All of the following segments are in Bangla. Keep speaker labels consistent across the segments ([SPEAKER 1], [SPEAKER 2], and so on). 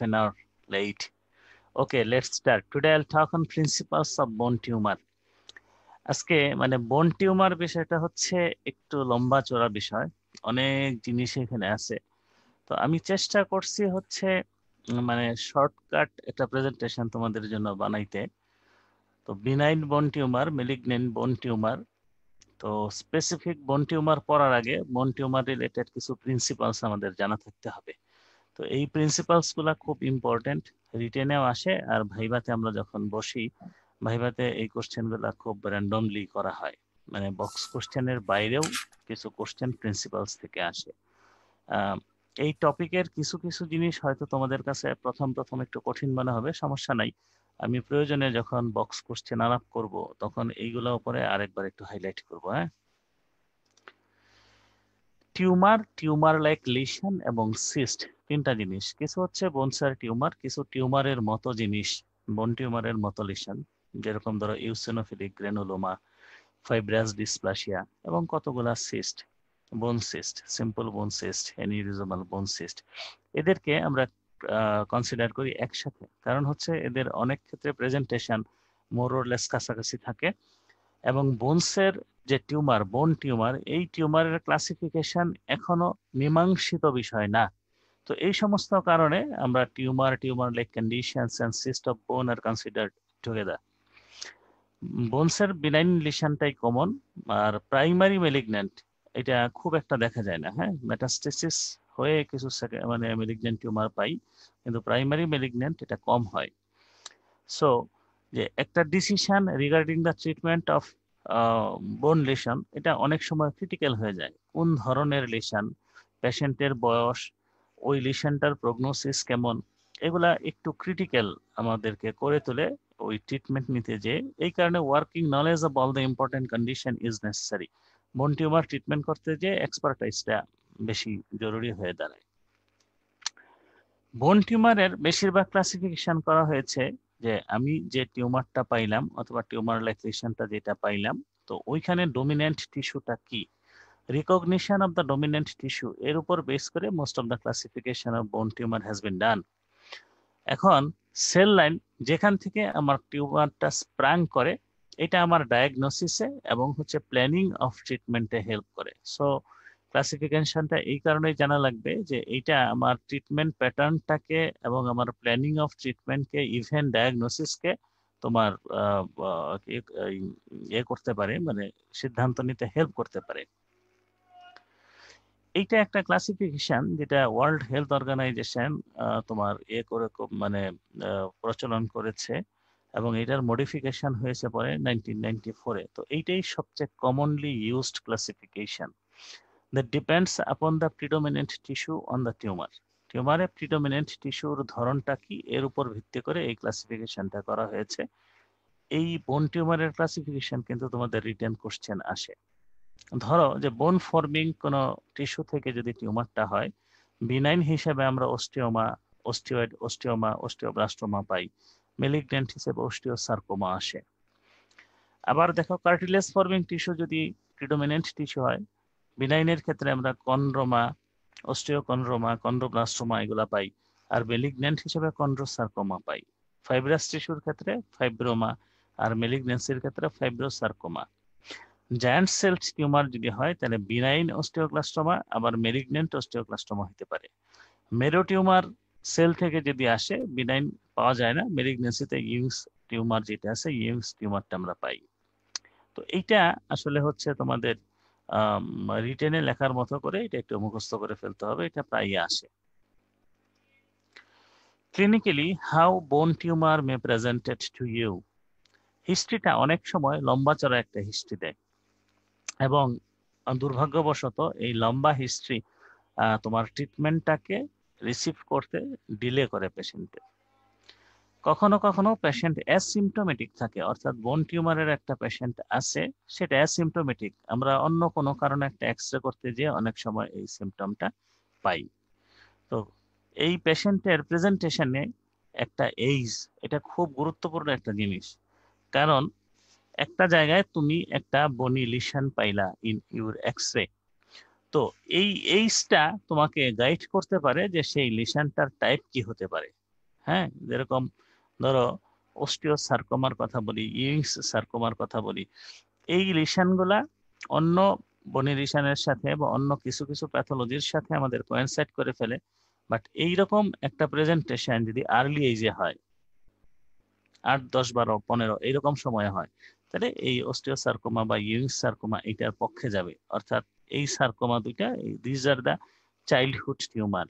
[SPEAKER 1] an hour late. Okay, let's start. Today I'll talk on principles of bone tumor. আজকে মানে বোন টিউমার বিষয়টা হচ্ছে একটু লম্বা চড়া বিষয় অনেক জিনিস এখানে আছে তো আমি চেষ্টা করছি হচ্ছে মানে শর্টকাট একটা প্রেজেন্টেশন তোমাদের জন্য বানাইতে তো benign bone tumour malignant bone tumour তো স্পেসিফিক বোন টিউমার পড়ার আগে বোন টিউমার রিলেটেড কিছু প্রিন্সিপালস আমাদের জানা থাকতে হবে তো এই প্রিন্সিপালস গুলা খুব ইম্পর্টেন্ট রিটেনেও আসে আর ভাইভাতে আমরা যখন বসি ভাইভাতে এই কোশ্চেন গুলা খুব র্যান্ডমলি করা হয় মানে বক্স কোশ্চেনের বাইরেও কিছু কোশ্চেন প্রিন্সিপালস থেকে আসে এই টপিকের কিছু কিছু জিনিস হয়তো তোমাদের কাছে প্রথম প্রথম একটু কঠিন মনে হবে সমস্যা নাই আমি প্রয়োজনে যখন বক্স কোশ্চেন আলাপ করব তখন এইগুলো উপরে আরেকবার একটু হাইলাইট করব হ্যাঁ টিউমার টিউমার লাইক লিশন এবং সিস্ট তিনটা জিনিস কিছু হচ্ছে বনসার টিউমার কিছু টিউমারের মতো জিনিস বন টিউমারের মতো লিশন যেরকম ধরো ইউসেনোফিলিক গ্রেনুলোমা ফাইব্রাস ডিসপ্লাসিয়া এবং কতগুলা cyst bone cyst simple bone cyst aneurysmal bone cyst এদেরকে আমরা কনসিডার করি একসাথে কারণ হচ্ছে এদের অনেক ক্ষেত্রে প্রেজেন্টেশন মোরলেস কাছাকাছি থাকে এবং বোনসের যে টিউমার বোন টিউমার এই টিউমারের ক্লাসিফিকেশন এখনো মীমাংসিত বিষয় না তো এই সমস্ত কারণে আমরা tumour tumour like conditions and cyst of bone are considered together বোনসের বিনাইন লিশনটাই কমন আর প্রাইমারি মেলিগন্যান্ট এটা খুব একটা দেখা যায় না হ্যাঁ মেটাস্টেসিস হয়ে কিছু মানে মেলিগন্যান্ট টিউমার পাই কিন্তু প্রাইমারি মেলিগন্যান্ট এটা কম হয় সো যে একটা decision regarding the treatment of bone lesion এটা অনেক সময় ক্রিটিক্যাল হয়ে যায় কোন ধরনের লিশন পেশেন্টের বয়স ওই লিশনটার প্রগনোসিস কেমন এগুলা একটু ক্রিটিক্যাল আমাদেরকে করে তুলে ওই ট্রিটমেন্ট নিতে যে এই কারণে working knowledge of all the important condition is necessary bone tumour treatment করতে যে এক্সপার্টাইজটা বেশি জরুরি হয়ে দাঁড়ায় বোন টিউমারের বেশিরভাগ ক্লাসিফিকেশন করা হয়েছে যে আমি যে টিউমারটা পাইলাম অথবা টিউমার লাইকেশনটা যেটা পাইলাম তো ওইখানে ডোমিনেন্ট টিস্যুটা কি recognition of the dominant tissue এর উপর বেস করে most of the classification of bone tumour has been done এখন সেল লাইন যেখান থেকে আমার টিউমারটা স্প্রাং করে এটা আমার ডায়াগনোসিসে এবং হচ্ছে প্ল্যানিং অফ ট্রিটমেন্টে হেল্প করে সো ক্লাসিফিকেশনটা এই কারণেই জানা লাগবে যে এইটা আমার ট্রিটমেন্ট প্যাটার্নটাকে এবং আমার প্ল্যানিং অফ ট্রিটমেন্টকে ইভেন ডায়াগনোসিসকে তোমার এ ইয়ে করতে পারে মানে সিদ্ধান্ত নিতে হেল্প করতে পারে এইটা একটা ক্লাসিফিকেশন যেটা ওয়ার্ল্ড হেলথ অর্গানাইজেশন তোমার এ ইয়ে করে মানে প্রচলন করেছে এবং এটার মডিফিকেশন হয়েছে পরে নাইনটিন নাইনটি ফোরে তো এইটাই সবচেয়ে commonly used classification that depends upon the predominant tissue on the tumour টিউমারে প্রিডোমিনেন্ট টিস্যুর ধরনটা কি এর উপর ভিত্তি করে এই ক্লাসিফিকেশনটা করা হয়েছে এই বোন টিউমারের ক্লাসিফিকেশন কিন্তু তোমাদের রিটার্ন কোশ্চেন আসে ধরো যে বোন ফর্মিং কোন টিস্যু থেকে যদি টিউমারটা হয় বিনাইন হিসেবে আমরা অস্টিওমা অস্টিওয়েড অস্টিওমা অস্টিওব্লাস্টোমা পাই মেলিগন্যান্ট হিসেবে অস্টিওসার্কোমা আসে আবার দেখো কার্টিলেজ ফর্মিং টিস্যু যদি প্রিডোমিনেন্ট টিস্যু হয় বিনাইনের ক্ষেত্রে আমরা কনরোমা অস্ট্রিও কনরোমা কন্ড্রোপ্লাস্ট্রোমা এগুলা পাই আর মেলিগন্যান্ট হিসেবে কন্ড্রোসার্কোমা পাই ফাইব্রাস টিস্যুর ক্ষেত্রে ফাইব্রোমা আর মেলিগন্যান্সির ক্ষেত্রে ফাইব্রোসার্কোমা জায়ান্ট সেল টিউমার যদি হয় তাহলে বিনাইন অস্টিওক্লাস্টোমা আবার মেলিগন্যান্ট অস্টিওক্লাস্টোমা হতে পারে মেরো টিউমার সেল থেকে যদি আসে বিনাইন পাওয়া যায় না মেলিগন্যান্সিতে ইউংস টিউমার যেটা আছে ইউংস টিউমারটা আমরা পাই তো এইটা আসলে হচ্ছে তোমাদের রিটেনে লেখার মতো করে এটা একটু মুখস্থ করে ফেলতে হবে এটা প্রায়ই আসে clinically how bone tumour may presented to you হিস্ট্রিটা অনেক সময় লম্বা চড়া একটা হিস্ট্রি দেয় এবং দুর্ভাগ্যবশত এই লম্বা হিস্ট্রি তোমার ট্রিটমেন্টটাকে রিসিভ করতে ডিলে করে পেশেন্টের কখনো কখনো পেশেন্ট অ্যাসিমটোমেটিক থাকে অর্থাৎ বোন টিউমারের একটা পেশেন্ট আছে সেটা অ্যাসিমটোমেটিক আমরা অন্য কোনো কারণে একটা এক্স রে করতে যেয়ে অনেক সময় এই সিমটমটা পাই তো এই পেশেন্টের প্রেজেন্টেশনে একটা এইজ এটা খুব গুরুত্বপূর্ণ একটা জিনিস কারণ একটা জায়গায় তুমি একটা বনি লিশন পাইলা ইন ইউর এক্স রে তো এই এইজটা তোমাকে গাইড করতে পারে যে সেই লিশনটার টাইপ কি হতে পারে হ্যাঁ যেরকম ধরো অস্টিও সার্কোমার কথা বলি ইউইংস সার্কোমার কথা বলি এই লিশানগুলা অন্য বনি লিশানের সাথে বা অন্য কিছু কিছু প্যাথোলজির সাথে আমাদের কোয়েনসাইড করে ফেলে বাট এইরকম একটা প্রেজেন্টেশন যদি আর্লি এজে হয় আট দশ বারো পনেরো এইরকম সময় হয় তাহলে এই অস্টিও সার্কোমা বা ইউইংস সার্কোমা এটার পক্ষে যাবে অর্থাৎ এই সার্কোমা দুইটা this are the childhood tumour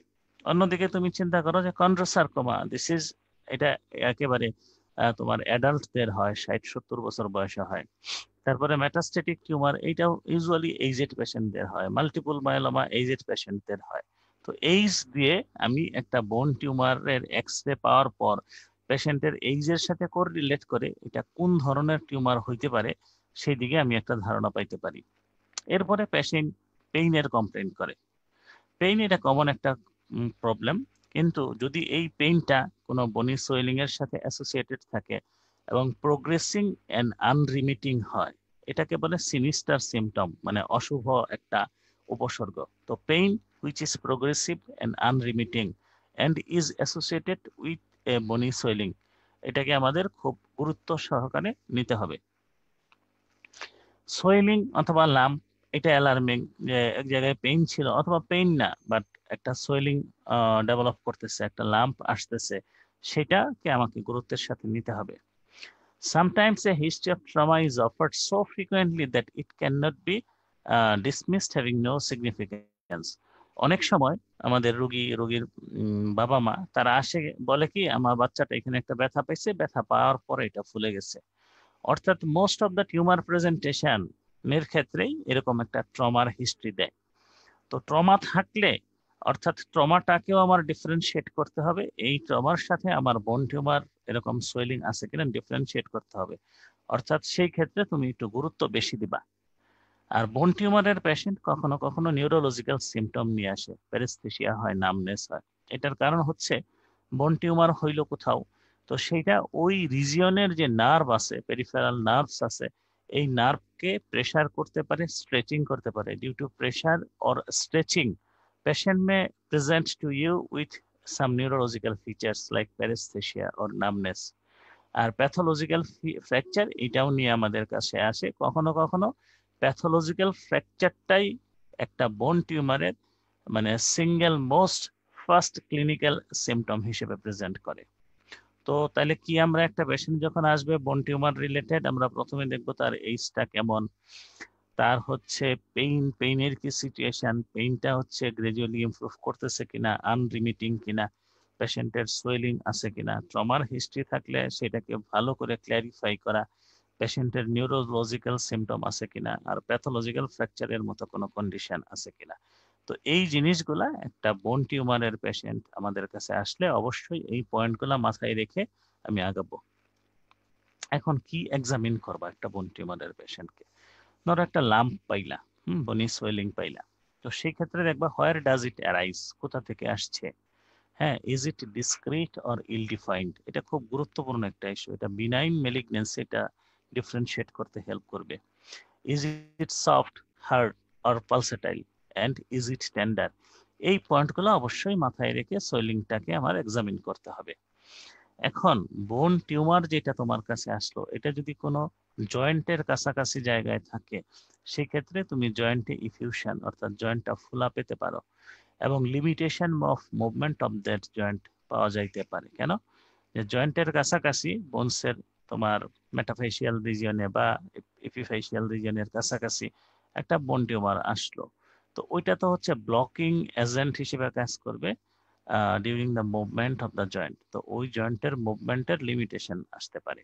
[SPEAKER 1] অন্যদিকে তুমি চিন্তা করো যে কন্ড্রোসার্কোমা দিস ইজ এটা একেবারে তোমার অ্যাডাল্টদের হয় ষাট সত্তর বছর বয়সে হয় তারপরে ম্যাটাস্টেটিক টিউমার এইটাও ইউজুয়ালি এইজেড পেশেন্টদের হয় মাল্টিপল মায়োলোমা এইজেড পেশেন্টদের হয় তো এইজ দিয়ে আমি একটা বোন টিউমারের এক্স রে পাওয়ার পর পেশেন্টের এইজের সাথে কোরিলেট করে এটা কোন ধরনের টিউমার হইতে পারে সেই দিকে আমি একটা ধারণা পাইতে পারি এরপরে পেশেন্ট পেইনের কমপ্লেন করে পেইন এটা কমন একটা প্রবলেম কিন্তু যদি এই পেইনটা কোনো বনি সোয়েলিং এর সাথে অ্যাসোসিয়েটেড থাকে এবং প্রোগ্রেসিং অ্যান্ড আনরিমিটিং হয় এটাকে বলে সিনিস্টার সিমটম মানে অশুভ একটা উপসর্গ তো pain which is progressive and unremitting and is associated with a bony swelling এটাকে আমাদের খুব গুরুত্ব সহকারে নিতে হবে সোয়েলিং অথবা লাম এটা অ্যালার্মিং যে এক জায়গায় পেইন ছিল অথবা পেইন না বাট একটা সোয়েলিং ডেভেলপ করতেছে একটা ল্যাম্প আসতেছে সেটাকে আমাকে গুরুত্বের সাথে নিতে হবে sometimes a history of trauma is offered so frequently that it can not be dismissed having no significance অনেক সময় আমাদের রুগী রুগীর বাবা মা তারা আসে বলে কি আমার বাচ্চাটা এখানে একটা ব্যথা পাইছে ব্যথা পাওয়ার পরে এটা ফুলে গেছে অর্থাৎ most of the tumour presentation এর ক্ষেত্রেই এরকম একটা ট্রমার হিস্ট্রি দেয় তো ট্রমা থাকলে অর্থাৎ ট্রমাটাকেও আমার ডিফারেন্সিয়েট করতে হবে এই ট্রমার সাথে আমার বোন টিউমার এরকম সোয়েলিং আছে কিনা ডিফারেন্সিয়েট করতে হবে অর্থাৎ সেই ক্ষেত্রে তুমি একটু গুরুত্ব বেশি দিবা আর বোন টিউমারের পেশেন্ট কখনো কখনো নিউরোলজিক্যাল সিমটম নিয়ে আসে প্যারেস্থেশিয়া হয় নামনেস হয় এটার কারণ হচ্ছে বোন টিউমার হইল কোথাও তো সেইটা ওই রিজিয়নের যে নার্ভ আছে পেরিফেরাল নার্ভস আছে এই নার্ভকে প্রেশার করতে পারে স্ট্রেচিং করতে পারে due to pressure or stretching Patient may present to you with some neurological features like paresthesia or numbness. আর প্যাথোলজিক্যাল ফ্র্যাকচার এটাও নিয়ে আমাদের কাছে আসে কখনো কখনো প্যাথোলজিক্যাল ফ্র্যাকচারটাই একটা বোন টিউমারের মানে single most first clinical symptom হিসেবে প্রেজেন্ট করে তো তাহলে কি আমরা একটা পেশেন্ট যখন আসবে বোন টিউমার রিলেটেড আমরা প্রথমে দেখবো তার এইজটা কেমন তার হচ্ছে পেইন পেইনের কি সিচুয়েশন পেইনটা হচ্ছে গ্রাজুয়ালি ইমপ্রুভ করতেছে কিনা আনরিমিটিং কিনা পেশেন্টের সোয়েলিং আছে কিনা ট্রমার হিস্ট্রি থাকলে সেটাকে ভালো করে ক্ল্যারিফাই করা পেশেন্টের নিউরোলজিক্যাল সিমটম আছে কিনা আর প্যাথোলজিক্যাল ফ্র্যাকচারের মতো কোনো কন্ডিশন আছে কিনা তো এই জিনিসগুলা একটা বোন টিউমারের পেশেন্ট আমাদের কাছে আসলে অবশ্যই এই পয়েন্টগুলো মাথায় রেখে আমি আগাবো এখন কি এক্সামিন করবা একটা বোন টিউমারের পেশেন্টকে ধরো একটা লাম্প পাইলা হুম বনি সোয়েলিং পাইলা তো সেই ক্ষেত্রে দেখবা হোয়ার ডাজ ইট অ্যারাইজ কোথা থেকে আসছে হ্যাঁ is it discrete or ill defined এটা খুব গুরুত্বপূর্ণ একটা ইস্যু এটা বিনাইন মেলিগনেন্সি এটা ডিফারেন্সিয়েট করতে হেল্প করবে is it soft hard or pulsatile and is it tender এই পয়েন্টগুলো অবশ্যই মাথায় রেখে সোয়েলিংটাকে আমার এক্সামিন করতে হবে এখন বোন টিউমার যেটা তোমার কাছে আসলো এটা যদি কোনো জয়েন্টের কাছাকাছি জায়গায় থাকে সেক্ষেত্রে তুমি জয়েন্টে ইফিউশন অর্থাৎ জয়েন্টটা ফুলা পেতে পারো এবং limitation of movement of that joint পাওয়া যাইতে পারে কেন যে জয়েন্টের কাছাকাছি বোনসের তোমার মেটাফেসিয়াল রিজিয়নে বা এপিফেশিয়াল রিজিয়নের কাছাকাছি একটা বোন টিউমার আসলো তো ওইটা তো হচ্ছে ব্লকিং এজেন্ট হিসেবে কাজ করবে during the movement of the joint তো ওই জয়েন্টের মুভমেন্টের লিমিটেশন আসতে পারে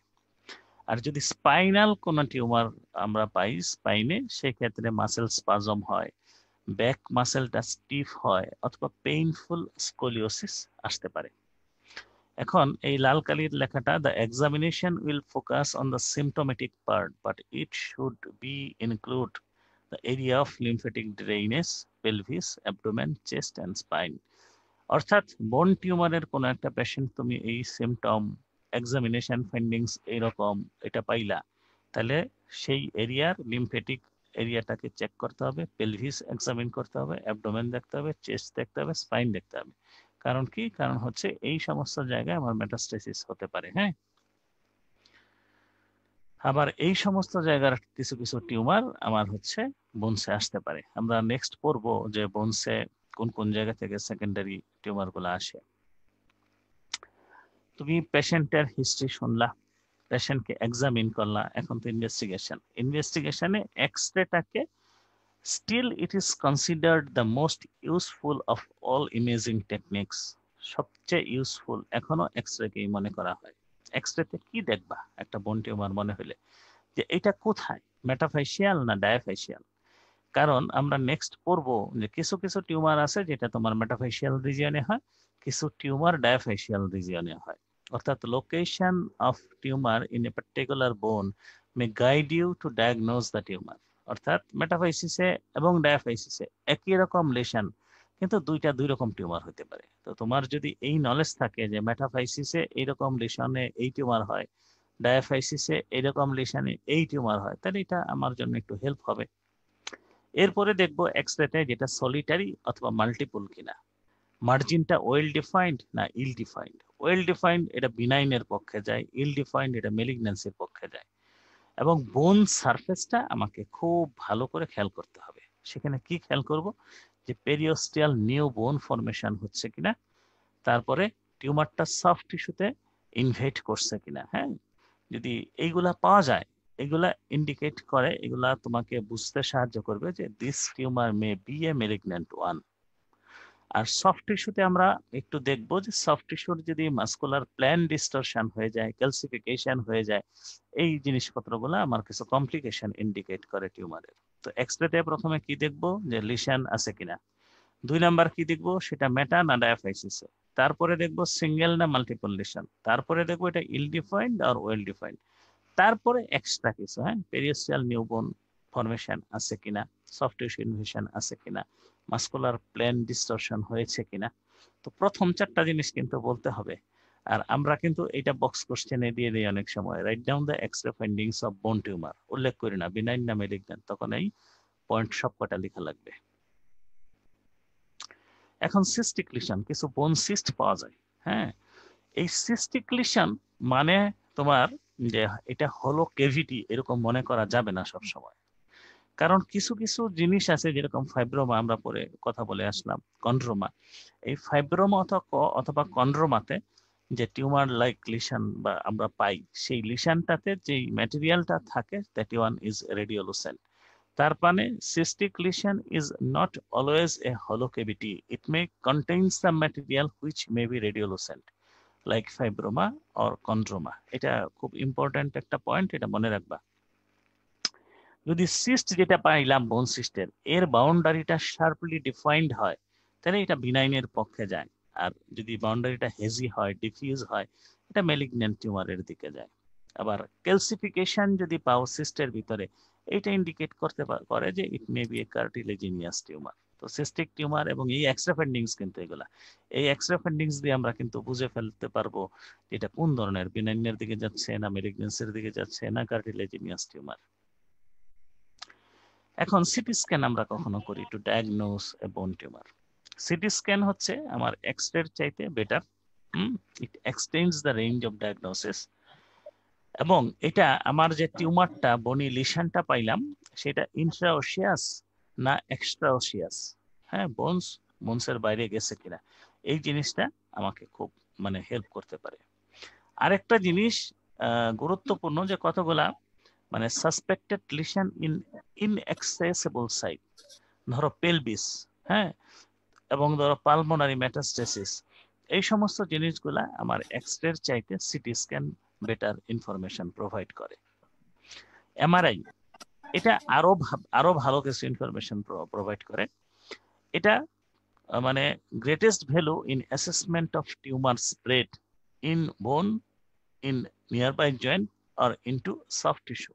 [SPEAKER 1] আর যদি স্পাইনাল কোনো টিউমার আমরা পাই স্পাইনে সেক্ষেত্রে মাসেল স্পাজম হয় ব্যাক মাসেলটা স্টিফ হয় অথবা পেইনফুল স্কোলিওসিস আসতে পারে এখন এই লাল কালির লেখাটা the examination will focus on the symptomatic part but it should be include the area of lymphatic drainage pelvis abdomen chest and spine অর্থাৎ বোন টিউমারের কোনো একটা পেশেন্ট তুমি এই সিমটম এক্সামিনেশন ফাইন্ডিংস এরকম এটা পাইলা তাহলে সেই এরিয়ার লিম্ফেটিক এরিয়াটাকে চেক করতে হবে পেলভিস এক্সামিন করতে হবে অ্যাবডোমেন দেখতে হবে চেস্ট দেখতে হবে স্পাইন দেখতে হবে কারণ কি কারণ হচ্ছে এই সমস্ত জায়গায় আমার মেটাস্টেসিস হতে পারে হ্যাঁ আবার এই সমস্ত জায়গার কিছু কিছু টিউমার আমার হচ্ছে বোনসে আসতে পারে আমরা নেক্সট পড়বো যে বোনসে কোন কোন জায়গা থেকে সেকেন্ডারি টিউমার গুলো আসে তুমি পেশেন্টের হিস্ট্রি শুনলা পেশেন্টকে এক্সামিন করলা এখন তো ইনভেস্টিগেশন ইনভেস্টিগেশনে এক্স রেটাকে still it is considered the most useful of all imaging techniques সবচেয়ে ইউজফুল এখনো এক্স রেকেই মনে করা হয় এক্স রেতে কি দেখবা একটা বোন টিউমার মনে হলে যে এটা কোথায় মেটাফাইশিয়াল না ডায়াফাইশিয়াল কারণ আমরা নেক্সট পড়ব যে কিছু কিছু টিউমার আছে যেটা তোমার মেটাফেশিয়াল রিজিয়নে হয় কিছু টিউমার ডায়াফেশিয়াল রিজিয়নে হয় অর্থাৎ location of tumour in a particular bone may guide you to diagnose the tumour অর্থাৎ মেটাফাইসিসে এবং ডায়াফাইসিসে একই রকম লেশন কিন্তু দুইটা দুই রকম টিউমার হতে পারে তো তোমার যদি এই নলেজ থাকে যে মেটাফাইসিসে এইরকম লেশনে এই টিউমার হয় ডায়াফাইসিসে এরকম লেশনে এই টিউমার হয় তাহলে এটা আমার জন্য একটু হেল্প হবে এরপরে দেখব এক্সরেটে যেটা সলিটারি অথবা মাল্টিপল কিনা মার্জিনটা ওয়েল ডিফাইন্ড না ইল ডিফাইন্ড ওয়েল ডিফাইন্ড এটা বিনাইনের পক্ষে যায় ইল ডিফাইন্ড এটা মেলিগন্যান্সির পক্ষে যায় এবং বোন সারফেসটা আমাকে খুব ভালো করে খেয়াল করতে হবে সেখানে কি খেয়াল করব যে পেরিওস্টিয়াল নিউ বোন ফর্মেশন হচ্ছে কিনা তারপরে টিউমারটা সফট টিস্যুতে ইনভেট করছে কিনা হ্যাঁ যদি এইগুলা পাওয়া যায় এগুলা ইন্ডিকেট করে এগুলা তোমাকে বুঝতে সাহায্য করবে যে this tumour may be a malignant one আর সফট টিস্যুতে আমরা একটু দেখব যে সফট টিস্যুর যদি মাসকুলার প্ল্যান ডিস্টরশন হয়ে যায় ক্যালসিফিকেশন হয়ে যায় এই জিনিসপত্রগুলো আমার কিছু কমপ্লিকেশন ইন্ডিকেট করে টিউমারের তো এক্সরেতে প্রথমে কি দেখব যে লিশন আছে কিনা দুই নাম্বার কি দেখব সেটা মেটা না ডায়াফাইসিস তারপরে দেখব সিঙ্গেল না মাল্টিপল লিশন তারপরে দেখব এটা ইল ডিফাইন্ড আর ওয়েল ডিফাইন্ড তারপরে এক্সট্রা কিছু হ্যাঁ পেরিয়াল নিউবন ফর্মেশন আছে কিনা সফট ইনভেশন আছে কিনা মাস্কুলার প্লেন ডিস্টরশন হয়েছে কিনা তো প্রথম চারটা জিনিস কিন্তু বলতে হবে আর আমরা কিন্তু এটা বক্স কোশ্চেনে দিয়ে দিই অনেক সময় write down the X ray findings of bone tumour উল্লেখ করি না বিনাইন নামে লিখবেন তখন এই পয়েন্ট সব কটা লেখা লাগবে এখন সিস্টিক লিশন কিছু বোন সিস্ট পাওয়া যায় হ্যাঁ এই সিস্টিক লিশন মানে তোমার যে এটা হলো কেভিটি এরকম মনে করা যাবে না সব সময় কারণ কিছু কিছু জিনিস আছে যেরকম ফাইব্রোমা আমরা পরে কথা বলে আসলাম কন্ড্রোমা এই ফাইব্রোমা অথবা অথবা কন্ড্রোমাতে যে টিউমার লাইক লিশান বা আমরা পাই সেই লিশানটাতে যে ম্যাটেরিয়ালটা থাকে দ্যাট ওয়ান ইজ রেডিওলুসেন্ট তার মানে cystic lesion is not always a hollow cavity it may contains the material which may be radiolucent like fibroma or chondroma এটা খুব ইম্পর্টেন্ট একটা পয়েন্ট এটা মনে রাখবা যদি সিস্ট যেটা পাইলাম বোন সিস্টের এর বাউন্ডারিটা শার্পলি ডিফাইন্ড হয় তাহলে এটা বিনাইনের পক্ষে যায় আর যদি বাউন্ডারিটা হেজি হয় ডিফিউজ হয় এটা ম্যালিগন্যান্ট টিউমারের দিকে যায় আবার ক্যালসিফিকেশন যদি পাও সিস্টের ভিতরে এটা ইন্ডিকেট করতে করে যে it may be a cartilaginous tumour তো সিস্টিক টিউমার এবং এই এক্সরে ফেন্ডিংস কিন্তু এগুলা এই এক্সরে ফেন্ডিংস দিয়ে আমরা কিন্তু বুঝে ফেলতে পারবো এটা কোন ধরনের বিনাইনের দিকে যাচ্ছে না মেরিগনেন্সের দিকে যাচ্ছে না কার্টিলেজিনিয়াস টিউমার এখন সিটি স্ক্যান আমরা কখনো করি টু ডায়াগনোস এ বোন টিউমার সিটি স্ক্যান হচ্ছে আমার এক্সরের চাইতে better it extends the range of diagnosis এবং এটা আমার যে টিউমারটা বনি লিশানটা পাইলাম সেটা ইন্ট্রাওশিয়াস না এক্সট্রাওসিয়াস হ্যাঁ বোনস বোনসের বাইরে গেছে কিনা এই জিনিসটা আমাকে খুব মানে হেল্প করতে পারে আরেকটা জিনিস গুরুত্বপূর্ণ যে কতগুলা মানে suspected lesion in inaccessible site ধরো পেলভিস হ্যাঁ এবং ধরো পালমোনারি মেটাস্টেসিস এই সমস্ত জিনিসগুলা আমার এক্সরের চাইতে CT scan better information provide করে এমআরআই এটা আরো আরো ভালো কিছু ইনফরমেশন প্রোভাইড করে এটা মানে greatest value in assessment of tumour spread in bone in nearby joint আর ইনটু সফট টিস্যু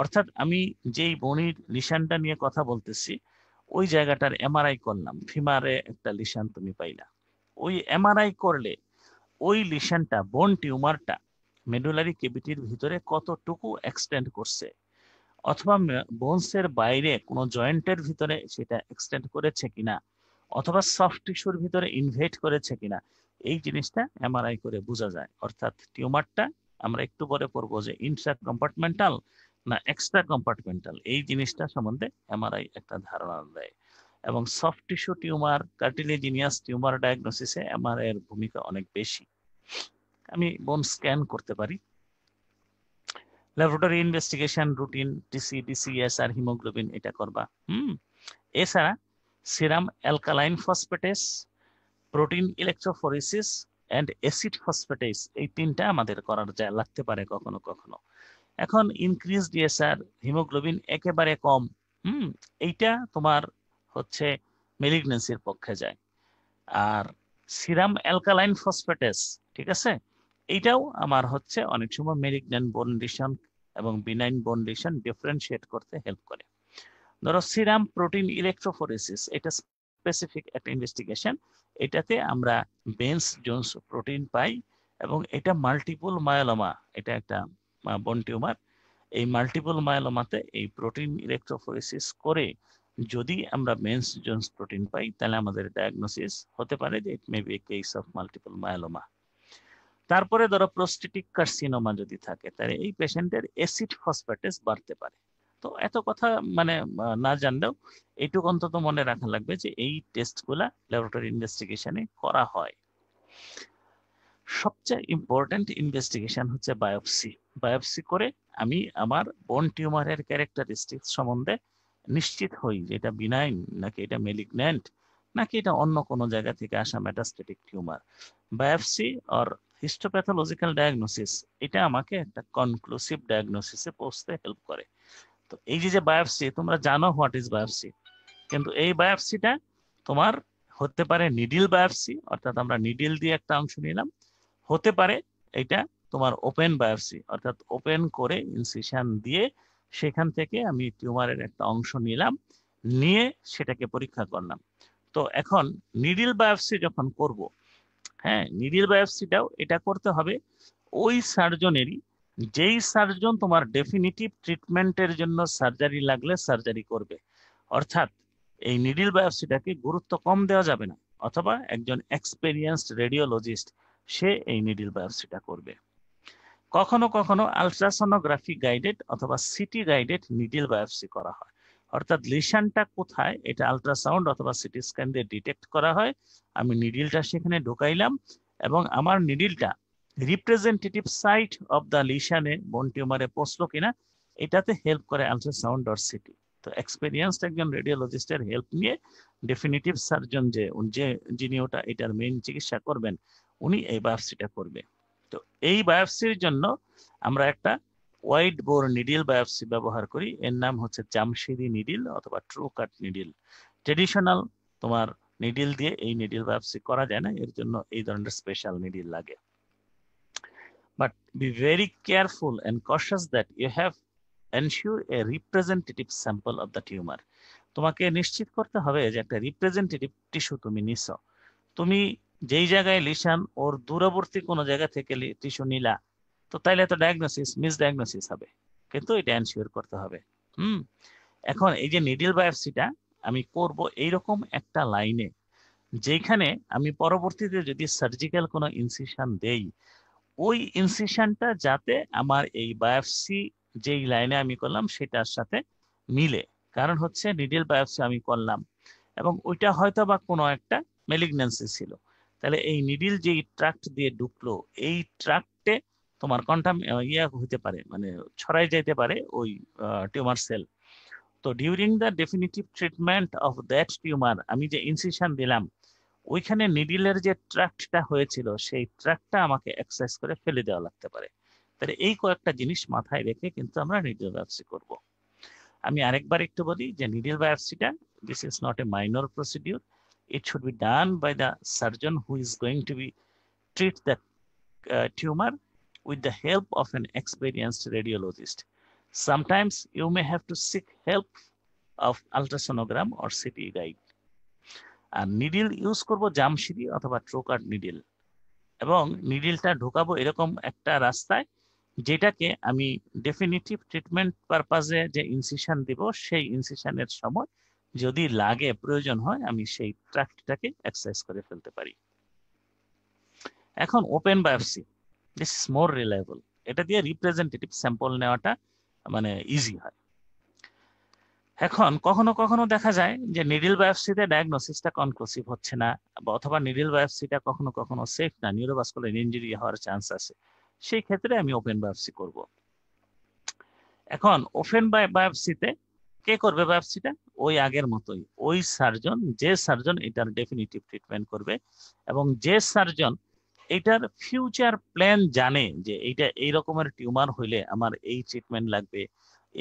[SPEAKER 1] অর্থাৎ আমি যেই বনির লিশানটা নিয়ে কথা বলতেছি ওই জায়গাটার এমআরআই করলাম ফিমারে একটা লিশান তুমি পাইলা ওই এমআরআই করলে ওই লিশানটা বোন টিউমারটা মেডুলারি কেভিটির ভিতরে কতটুকু এক্সটেন্ড করছে অথবা বোনসের বাইরে কোনো জয়েন্টের ভিতরে সেটা এক্সটেন্ড করেছে কিনা অথবা সফট টিস্যুর ভিতরে ইনভেট করেছে কিনা এই জিনিসটা এমআরআই করে বোঝা যায় অর্থাৎ টিউমারটা আমরা একটু পরে পড়বো যে ইনট্রা কম্পার্টমেন্টাল না এক্সট্রা কম্পার্টমেন্টাল এই জিনিসটা সম্বন্ধে এমআরআই একটা ধারণা দেয় এবং soft tissue tumour cartilaginous tumour ডায়াগনোসিসে এমআরআই এর ভূমিকা অনেক বেশি আমি বোন স্ক্যান করতে পারি laboratory investigation routine TC DC ESR haemoglobin এটা করবা হুম এছাড়া serum alkaline phosphatase protein electrophoresis and acid phosphatase এই তিনটা আমাদের করার যা লাগতে পারে কখনো কখনো এখন ইনক্রিজ ডিএসআর হিমোগ্লোবিন একেবারে কম হুম এইটা তোমার হচ্ছে মেলিগনেন্সির পক্ষে যায় আর সিরাম অ্যালকালাইন ফসফেটেস ঠিক আছে এটাও আমার হচ্ছে অনেক সময় মেলিগন্যান্ট বোন লিশন এবং বিনাইন বোন লিশন ডিফারেন্সিয়েট করতে হেল্প করে ধরো সিরাম প্রোটিন ইলেকট্রোফোরেসিস এটা স্পেসিফিক একটা ইনভেস্টিগেশন এটাতে আমরা বেন্স জোনস প্রোটিন পাই এবং এটা মাল্টিপল মায়োলোমা এটা একটা বন টিউমার এই মাল্টিপল মায়োলোমাতে এই প্রোটিন ইলেকট্রোফোরেসিস করে যদি আমরা মেন্স জোনস প্রোটিন পাই তাহলে আমাদের ডায়াগনোসিস হতে পারে যে it may be case of multiple myeloma তারপরে ধরো প্রস্টিটিক কার্সিনোমা যদি থাকে তাহলে এই পেশেন্টের অ্যাসিড ফসফেটেস বাড়তে পারে তো এত কথা মানে না জানলেও এইটুকু অন্তত মনে রাখা লাগবে যে এই টেস্টগুলা ল্যাবরেটরি ইনভেস্টিগেশনে করা হয় সবচেয়ে ইম্পর্টেন্ট ইনভেস্টিগেশন হচ্ছে বায়োপসি বায়োপসি করে আমি আমার বোন টিউমারের ক্যারেক্টারিস্টিক সম্বন্ধে নিশ্চিত হই যে এটা বিনাইন নাকি এটা মেলিগন্যান্ট নাকি এটা অন্য কোনো জায়গা থেকে আসা metastatic tumour biopsy or histopathological diagnosis এটা আমাকে একটা কনক্লুসিভ ডায়াগনোসিসে পৌঁছতে হেল্প করে তো এই যে যে বায়োপসি তোমরা জানো হোয়াট ইজ বায়োপসি কিন্তু এই বায়োপসিটা তোমার হতে পারে নিডিল বায়োপসি অর্থাৎ আমরা নিডিল দিয়ে একটা অংশ নিলাম হতে পারে এটা তোমার ওপেন বায়োপসি অর্থাৎ ওপেন করে ইনসিশন দিয়ে সেখান থেকে আমি টিউমারের একটা অংশ নিলাম নিয়ে সেটাকে পরীক্ষা করলাম তো এখন নিডিল বায়োপসি যখন করবো হ্যাঁ নিডিল বায়োপসিটাও এটা করতে হবে ওই সার্জনেরই যেই সার্জন তোমার ডেফিনিটিভ ট্রিটমেন্টের জন্য সার্জারি লাগলে সার্জারি করবে অর্থাৎ এই নিডিল বায়োপসিটাকে গুরুত্ব কম দেওয়া যাবে না অথবা একজন এক্সপেরিয়েন্সড রেডিওলজিস্ট সে এই নিডিল বায়োপসিটা করবে কখনো কখনো আলট্রাসোনোগ্রাফি গাইডেড অথবা সিটি গাইডেড নিডিল বায়োপসি করা হয় অর্থাৎ লিশানটা কোথায় এটা আলট্রাসাউন্ড অথবা সিটি স্ক্যান দিয়ে ডিটেক্ট করা হয় আমি নিডিলটা সেখানে ঢোকাইলাম এবং আমার নিডিলটা রিপ্রেজেন্টেটিভ সাইট অব দ্য লিশানে বোন টিউমারে পৌঁছলো কিনা এটাতে হেল্প করে আলট্রাসাউন্ড অর সিটি তো এক্সপিরিয়েন্সড একজন রেডিওলজিস্টের হেল্প নিয়ে ডেফিনিটিভ সার্জন যে যে যিনি ওটা এটার মেইন চিকিৎসা করবেন উনি এই বায়োপসিটা করবে তো এই বায়োপসির জন্য আমরা একটা ওয়াইড বোর নিডিল বায়োপসি ব্যবহার করি এর নাম হচ্ছে জামশেদি নিডিল অথবা ট্রু কাট নিডিল ট্রেডিশনাল তোমার নিডিল দিয়ে এই নিডিল বায়োপসি করা যায় না এর জন্য এই ধরনের স্পেশাল নিডিল লাগে but be very careful and cautious that you have ensure a representative sample of the tumour তোমাকে নিশ্চিত করতে হবে যে একটা রিপ্রেজেন্টেটিভ টিস্যু তুমি নিছ তুমি যেই জায়গায় লিশান ওর দূরবর্তী কোনো জায়গা থেকে টিস্যু নিলা তো তাইলে তো ডায়াগনোসিস মিসডায়াগনোসিস হবে কিন্তু এটা এনশিওর করতে হবে হুম এখন এই যে নিডিল বায়োপসিটা আমি করব এইরকম একটা লাইনে যেখানে আমি পরবর্তীতে যদি সার্জিক্যাল কোনো ইনসিশন দেই ওই ইনসিশনটা যাতে আমার এই বায়োপসি যেই লাইনে আমি করলাম সেটার সাথে মিলে কারণ হচ্ছে নিডিল বায়োপসি আমি করলাম এবং ওইটা হয়তো বা কোনো একটা মেলিগন্যান্সি ছিল তাহলে এই নিডিল যেই ট্রাক্ট দিয়ে ঢুকলো এই ট্রাক্টে তোমার কন্টাম ইয়া হইতে পারে মানে ছড়াই যাইতে পারে ওই টিউমার সেল তো during the definitive treatment of that tumour আমি যে ইনসিশন দিলাম ওইখানে নিডিলের যে ট্রাক্টটা হয়েছিল সেই ট্র্যাকটা আমাকে এক্সারসাইজ করে ফেলে দেওয়া লাগতে পারে তাহলে এই কয়েকটা জিনিস মাথায় রেখে কিন্তু আমরা নিডিল বায়োপসি করব আমি আরেকবার একটু বলি যে নিডিল বায়োপসিটা this is not a minor procedure it should be done by the surgeon who is going to be treat the tumour with the help of an experienced radiologist. Sometimes you may have to seek help of ultrasonogram or CT guide. আর নিডিল ইউজ করব জামশিদি অথবা ট্রোকার নিডিল এবং নিডিলটা ঢোকাবো এরকম একটা রাস্তায় যেটাকে আমি ডেফিনিটিভ ট্রিটমেন্ট পারপাজে যে ইনসিশন দিব সেই ইনসিশনের সময় যদি লাগে প্রয়োজন হয় আমি সেই ট্রাকটাকে এক্সারসাইজ করে ফেলতে পারি এখন open biopsy this is more reliable এটা দিয়ে রিপ্রেজেন্টেটিভ স্যাম্পল নেওয়াটা মানে ইজি হয় এখন কখনো কখনো দেখা যায় যে নিডিল বায়োপসিতে ডায়াগনোসিসটা কনক্লুসিভ হচ্ছে না বা অথবা নিডিল বায়োপসিটা কখনো কখনো সেফ না নিউরোভাস্কুলার ইঞ্জুরি হওয়ার চান্স আছে সেই ক্ষেত্রে আমি ওপেন বায়োপসি করব এখন ওপেন বায়োপসিতে কে করবে বায়োপসিটা ওই আগের মতোই ওই সার্জন যে সার্জন এটার ডেফিনিটিভ ট্রিটমেন্ট করবে এবং যে সার্জন এটার ফিউচার প্ল্যান জানে যে এইটা এই রকমের টিউমার হইলে আমার এই ট্রিটমেন্ট লাগবে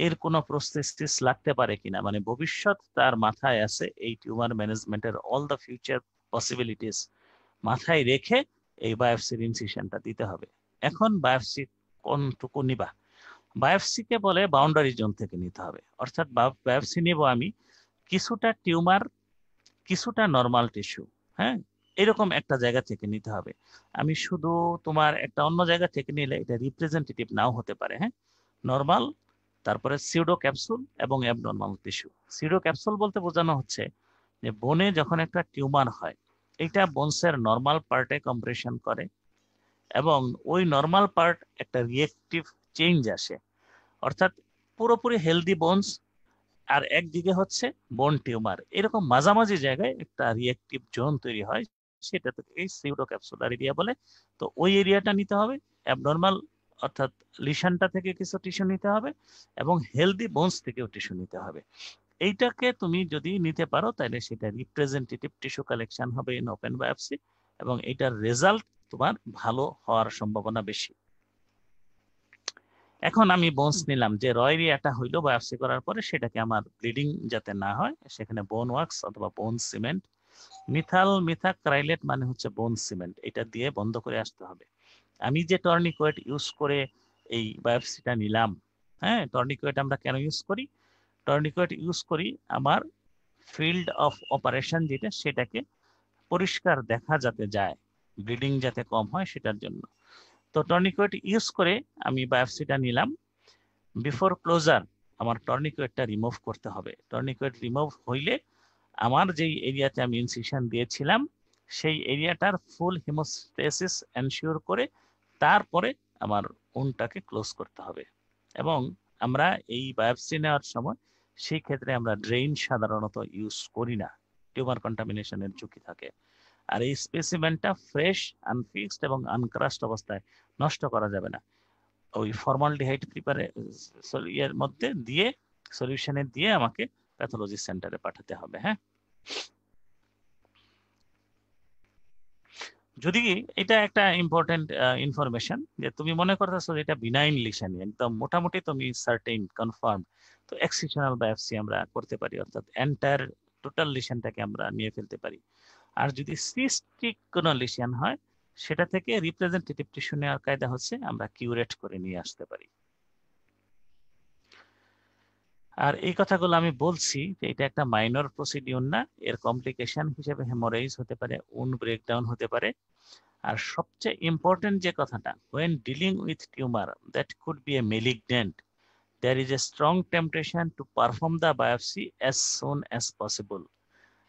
[SPEAKER 1] এর কোনো প্রসেসিস লাগতে পারে কিনা মানে ভবিষ্যৎ তার মাথায় আছে এই টিউমার ম্যানেজমেন্টের অল দ্য ফিউচার পসিবিলিটিস মাথায় রেখে এই বায়োপসির ইনসিশনটা দিতে হবে এখন বায়োপসি কোনটুকু নিবা বায়োপসিকে বলে বাউন্ডারি জোন থেকে নিতে হবে অর্থাৎ বায়োপসি নিব আমি কিছুটা টিউমার কিছুটা নর্মাল টিস্যু হ্যাঁ এরকম একটা জায়গা থেকে নিতে হবে আমি শুধু তোমার একটা অন্য জায়গা থেকে নিলে এটা রিপ্রেজেন্টেটিভ নাও হতে পারে হ্যাঁ নর্মাল তারপরে সিউডো ক্যাপসুল এবং অ্যাবনর্মাল টিস্যু সিউডো ক্যাপসুল বলতে বোঝানো হচ্ছে যে বনে যখন একটা টিউমার হয় এটা বনসের নর্মাল পার্টে কম্প্রেশন করে এবং ওই নর্মাল পার্ট একটা রিয়েক্টিভ চেঞ্জ আসে অর্থাৎ পুরোপুরি হেলদি বোনস আর একদিকে হচ্ছে বোন টিউমার এরকম মাঝামাঝি জায়গায় একটা রিয়েক্টিভ জোন তৈরি হয় সেটা এই সিউডো ক্যাপসুলার এরিয়া বলে তো ওই এরিয়াটা নিতে হবে অ্যাবনর্মাল অর্থাৎ লিশানটা থেকে কিছু টিস্যু নিতে হবে এবং হেলদি বোনস থেকেও টিস্যু নিতে হবে এইটাকে তুমি যদি নিতে পারো তাহলে সেটা রিপ্রেজেন্টেটিভ টিস্যু কালেকশন হবে ইন ওপেন বায়োপসি এবং এটার রেজাল্ট তোমার ভালো হওয়ার সম্ভাবনা বেশি এখন আমি বোনস নিলাম যে রয়েরিয়াটা হইলো বায়োপসি করার পরে সেটাকে আমার ব্লিডিং যাতে না হয় সেখানে বোন ওয়াক্স অথবা বোন সিমেন্ট মিথাল মিথা ক্রাইলেট মানে হচ্ছে বোন সিমেন্ট এটা দিয়ে বন্ধ করে আসতে হবে আমি যে টর্নিকোয়েট ইউজ করে এই বায়োপসিটা নিলাম হ্যাঁ টর্নিকোয়েট আমরা কেন ইউজ করি টর্নিকোয়েট ইউজ করি আমার ফিল্ড অফ অপারেশন যেটা সেটাকে পরিষ্কার দেখা যাতে যায় ব্লিডিং যাতে কম হয় সেটার জন্য তো টর্নিকোয়েট ইউজ করে আমি বায়োপসিটা নিলাম বিফোর ক্লোজার আমার টর্নিকোয়েটটা রিমুভ করতে হবে টর্নিকোয়েট রিমুভ হইলে আমার যেই এরিয়াতে আমি ইনসিশন দিয়েছিলাম সেই এরিয়াটার ফুল হিমোস্টেসিস এনশিওর করে তারপরে আমার উনটাকে ক্লোজ করতে হবে এবং আমরা এই বায়োপসি নেওয়ার সময় সেই ক্ষেত্রে আমরা ড্রেইন সাধারণত ইউজ করি না টিউমার কন্টামিনেশনের ঝুঁকি থাকে আর এই স্পেসিমেনটা ফ্রেশ আনফিক্সড এবং আনক্রাস্ট অবস্থায় নষ্ট করা যাবে না ওই ফর্মাল প্রিপারে ইয়ের মধ্যে দিয়ে সলিউশনে দিয়ে আমাকে প্যাথোলজি সেন্টারে পাঠাতে হবে হ্যাঁ যদি এটা একটা ইম্পর্টেন্ট ইনফরমেশন যে তুমি মনে করতেছো যে এটা বিনাইন লিশন একদম মোটামুটি তুমি সার্টেন কনফার্ম তো এক্সিশনাল বায়োপসি আমরা করতে পারি অর্থাৎ এন্টার টোটাল লিশনটাকে আমরা নিয়ে ফেলতে পারি আর যদি সিস্টিক কোনো লিশন হয় সেটা থেকে রিপ্রেজেন্টেটিভ টিস্যু নেওয়ার কায়দা হচ্ছে আমরা কিউরেট করে নিয়ে আসতে পারি আর এই কথাগুলো আমি বলছি যে এটা একটা মাইনর প্রসিডিউর না এর কমপ্লিকেশন হিসেবে হেমোরেজ হতে পারে উন ব্রেকডাউন হতে পারে আর সবচেয়ে ইম্পর্টেন্ট যে কথাটা when dealing with tumour that could be a malignant there is a strong temptation to perform the biopsy as soon as possible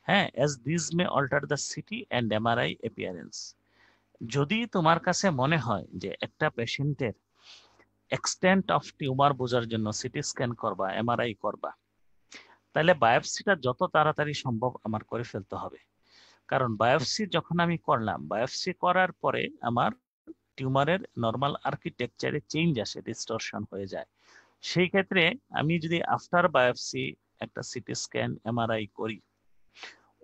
[SPEAKER 1] হ্যাঁ as this may alter the CT and MRI appearance যদি তোমার কাছে মনে হয় যে একটা পেশেন্টের এক্সটেন্ট অফ টিউমার বোঝার জন্য সিটি স্ক্যান করবা এমআরআই করবা তাহলে বায়োপসিটা যত তাড়াতাড়ি সম্ভব আমার করে ফেলতে হবে কারণ বায়োপসি যখন আমি করলাম বায়োপসি করার পরে আমার টিউমারের নর্মাল আর্কিটেকচারে চেঞ্জ আসে ডিস্টরশন হয়ে যায় সেই ক্ষেত্রে আমি যদি আফটার বায়োপসি একটা সিটি স্ক্যান এমআরআই করি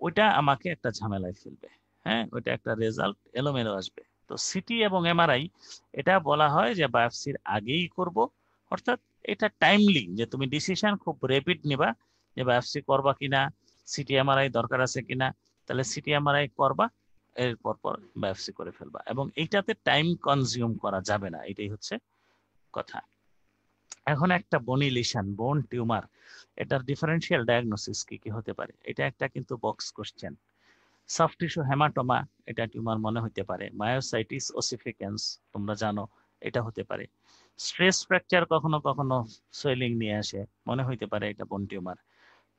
[SPEAKER 1] ওইটা আমাকে একটা ঝামেলায় ফেলবে হ্যাঁ ওইটা একটা রেজাল্ট এলোমেলো আসবে তো সিটি এবং এমআরআই এটা বলা হয় যে বায়োপসির আগেই করব অর্থাৎ এটা টাইমলি যে তুমি ডিসিশন খুব রেপিড নিবা যে বায়োপসি করবা কিনা সিটি এমআরআই দরকার আছে কিনা তাহলে সিটি এমআরআই করবা এরপর পর বায়োপসি করে ফেলবা এবং এইটাতে টাইম কনজিউম করা যাবে না এটাই হচ্ছে কথা এখন একটা বনি লিশন বোন টিউমার এটার ডিফারেন্সিয়াল ডায়াগনোসিস কি কি হতে পারে এটা একটা কিন্তু box question soft tissue haematoma এটা টিউমার মনে হতে পারে মায়োসাইটিস ওসিফিকেন্স তোমরা জানো এটা হতে পারে স্ট্রেস ফ্র্যাকচার কখনো কখনো সোয়েলিং নিয়ে আসে মনে হইতে পারে এটা বোন টিউমার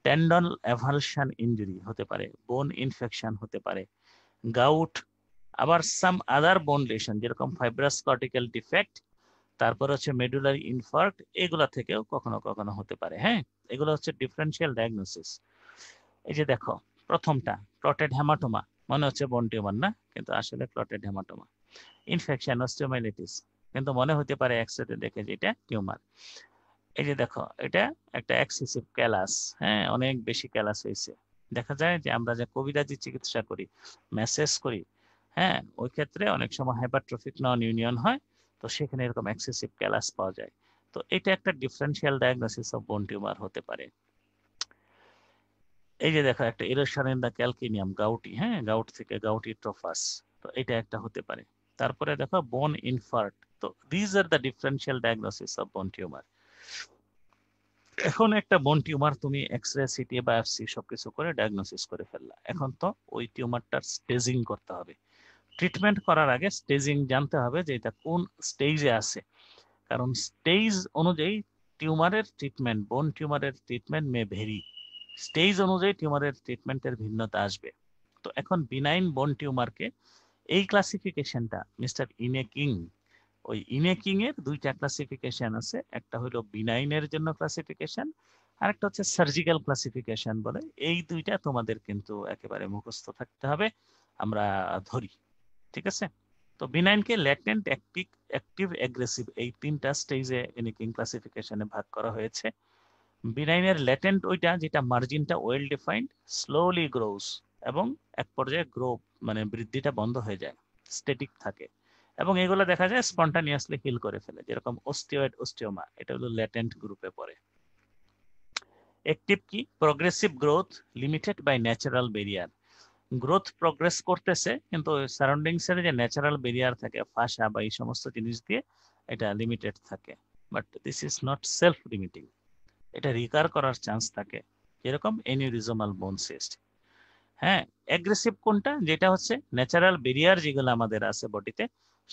[SPEAKER 1] টেন্ডন এভালশন ইঞ্জুরি হতে পারে বোন ইনফেকশন হতে পারে গাউট আবার সাম আদার বোন লেশন যেরকম ফাইব্রাস কর্টিক্যাল ডিফেক্ট তারপর হচ্ছে মেডুলার ইনফার্ট এগুলা থেকেও কখনো কখনো হতে পারে হ্যাঁ এগুলো হচ্ছে ডিফারেন্সিয়াল ডায়াগনোসিস এই যে দেখো প্রথমটা ক্লটেড হ্যামাটোমা মনে হচ্ছে বোন টিউমার না কিন্তু আসলে ক্লটেড হ্যামাটোমা ইনফেকশন অস্টিওমাইলাইটিস কিন্তু মনে হতে পারে এক্সরেতে দেখে যে এটা টিউমার এই যে দেখো এটা একটা এক্সেসিভ ক্যালাস হ্যাঁ অনেক বেশি ক্যালাস হয়েছে দেখা যায় যে আমরা যে কবিরাজি চিকিৎসা করি ম্যাসেজ করি হ্যাঁ ওই ক্ষেত্রে অনেক সময় হাইপারট্রফিক নন ইউনিয়ন হয় তো সেখানে এরকম এক্সেসিভ ক্যালাস পাওয়া যায় তো এটা একটা differential diagnosis of bone tumour হতে পারে এই যে দেখো একটা ইরেশারেন দা ক্যালকিনিয়াম গাউটি হ্যাঁ গাউট থেকে গাউটি ট্রফাস তো এটা একটা হতে পারে তারপরে দেখো বোন ইনফার্ট তো these are the differential diagnosis of bone tumour এখন একটা বোন টিউমার তুমি এক্সরে সিটি বা এফসি সবকিছু করে ডায়াগনোসিস করে ফেললা এখন তো ওই টিউমারটার স্টেজিং করতে হবে ট্রিটমেন্ট করার আগে স্টেজিং জানতে হবে যে এটা কোন স্টেজে আছে কারণ স্টেজ অনুযায়ী টিউমারের ট্রিটমেন্ট বোন টিউমারের ট্রিটমেন্ট মে ভেরি স্টেজ অনুযায়ী টিউমারের ট্রিটমেন্টের ভিন্নতা আসবে তো এখন বিনাইন বন টিউমারকে এই ক্লাসিফিকেশনটা মিস্টার ইনে কিং ওই ইনে কিং এর দুইটা ক্লাসিফিকেশন আছে একটা হলো বিনাইনের জন্য ক্লাসিফিকেশন আর একটা হচ্ছে সার্জিক্যাল ক্লাসিফিকেশন বলে এই দুইটা তোমাদের কিন্তু একেবারে মুখস্থ থাকতে হবে আমরা ধরি ঠিক আছে তো বিনাইনকে ল্যাটেন্ট অ্যাক্টিভ অ্যাগ্রেসিভ এই তিনটা স্টেজে ইনে কিং ক্লাসিফিকেশনে ভাগ করা হয়েছে বিনাইনের ল্যাটেন্ট ওইটা যেটা মার্জিনটা ওয়েল ডিফাইন্ড স্লোলি গ্রোস এবং এক পর্যায়ে গ্রো মানে বৃদ্ধিটা বন্ধ হয়ে যায় স্টেটিক থাকে এবং এগুলো দেখা যায় স্পন্টানিয়াসলি হিল করে ফেলে যেরকম অস্টিওয়েড অস্টিওমা এটা হলো ল্যাটেন্ট গ্রুপে পড়ে অ্যাক্টিভ কি progressive growth limited by natural barrier growth progress করতেছে কিন্তু সারাউন্ডিংস এর যে ন্যাচারাল বেরিয়ার থাকে ফাঁসা বা এই সমস্ত জিনিস দিয়ে এটা লিমিটেড থাকে but this is not self limiting এটা রিকার করার চান্স থাকে যেরকম এনিউরিজমাল বোন সিস্ট হ্যাঁ অ্যাগ্রেসিভ কোনটা যেটা হচ্ছে ন্যাচারাল ব্যারিয়ার যেগুলো আমাদের আছে বডিতে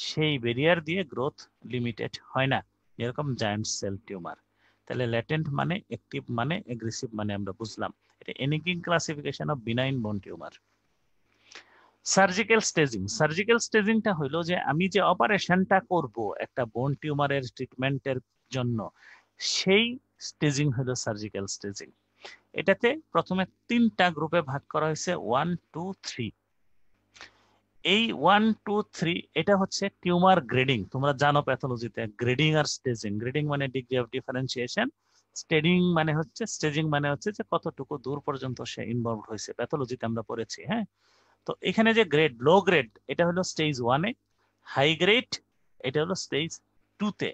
[SPEAKER 1] সেই ব্যারিয়ার দিয়ে গ্রোথ লিমিটেড হয় না যেরকম জায়ান্ট সেল টিউমার তাহলে ল্যাটেন্ট মানে অ্যাক্টিভ মানে অ্যাগ্রেসিভ মানে আমরা বুঝলাম এটা Enneking classification of benign bone tumour surgical staging সার্জিক্যাল স্টেজিংটা হলো যে আমি যে অপারেশনটা করব একটা বোন টিউমারের ট্রিটমেন্টের জন্য সেই স্টেজিং হলো সার্জিক্যাল স্টেজিং এটাতে প্রথমে তিনটা গ্রুপে ভাগ করা হয়েছে ওয়ান টু থ্রি এই ওয়ান টু থ্রি এটা হচ্ছে টিউমার গ্রেডিং তোমরা জানো প্যাথোলজিতে গ্রেডিং আর স্টেজিং গ্রেডিং মানে ডিগ্রি অফ ডিফারেন্সিয়েশন স্টেডিং মানে হচ্ছে স্টেজিং মানে হচ্ছে যে কতটুকু দূর পর্যন্ত সে ইনভলভ হয়েছে প্যাথোলজিতে আমরা পড়েছি হ্যাঁ তো এখানে যে গ্রেড লো গ্রেড এটা হলো স্টেজ ওয়ানে হাই গ্রেড এটা হলো স্টেজ টুতে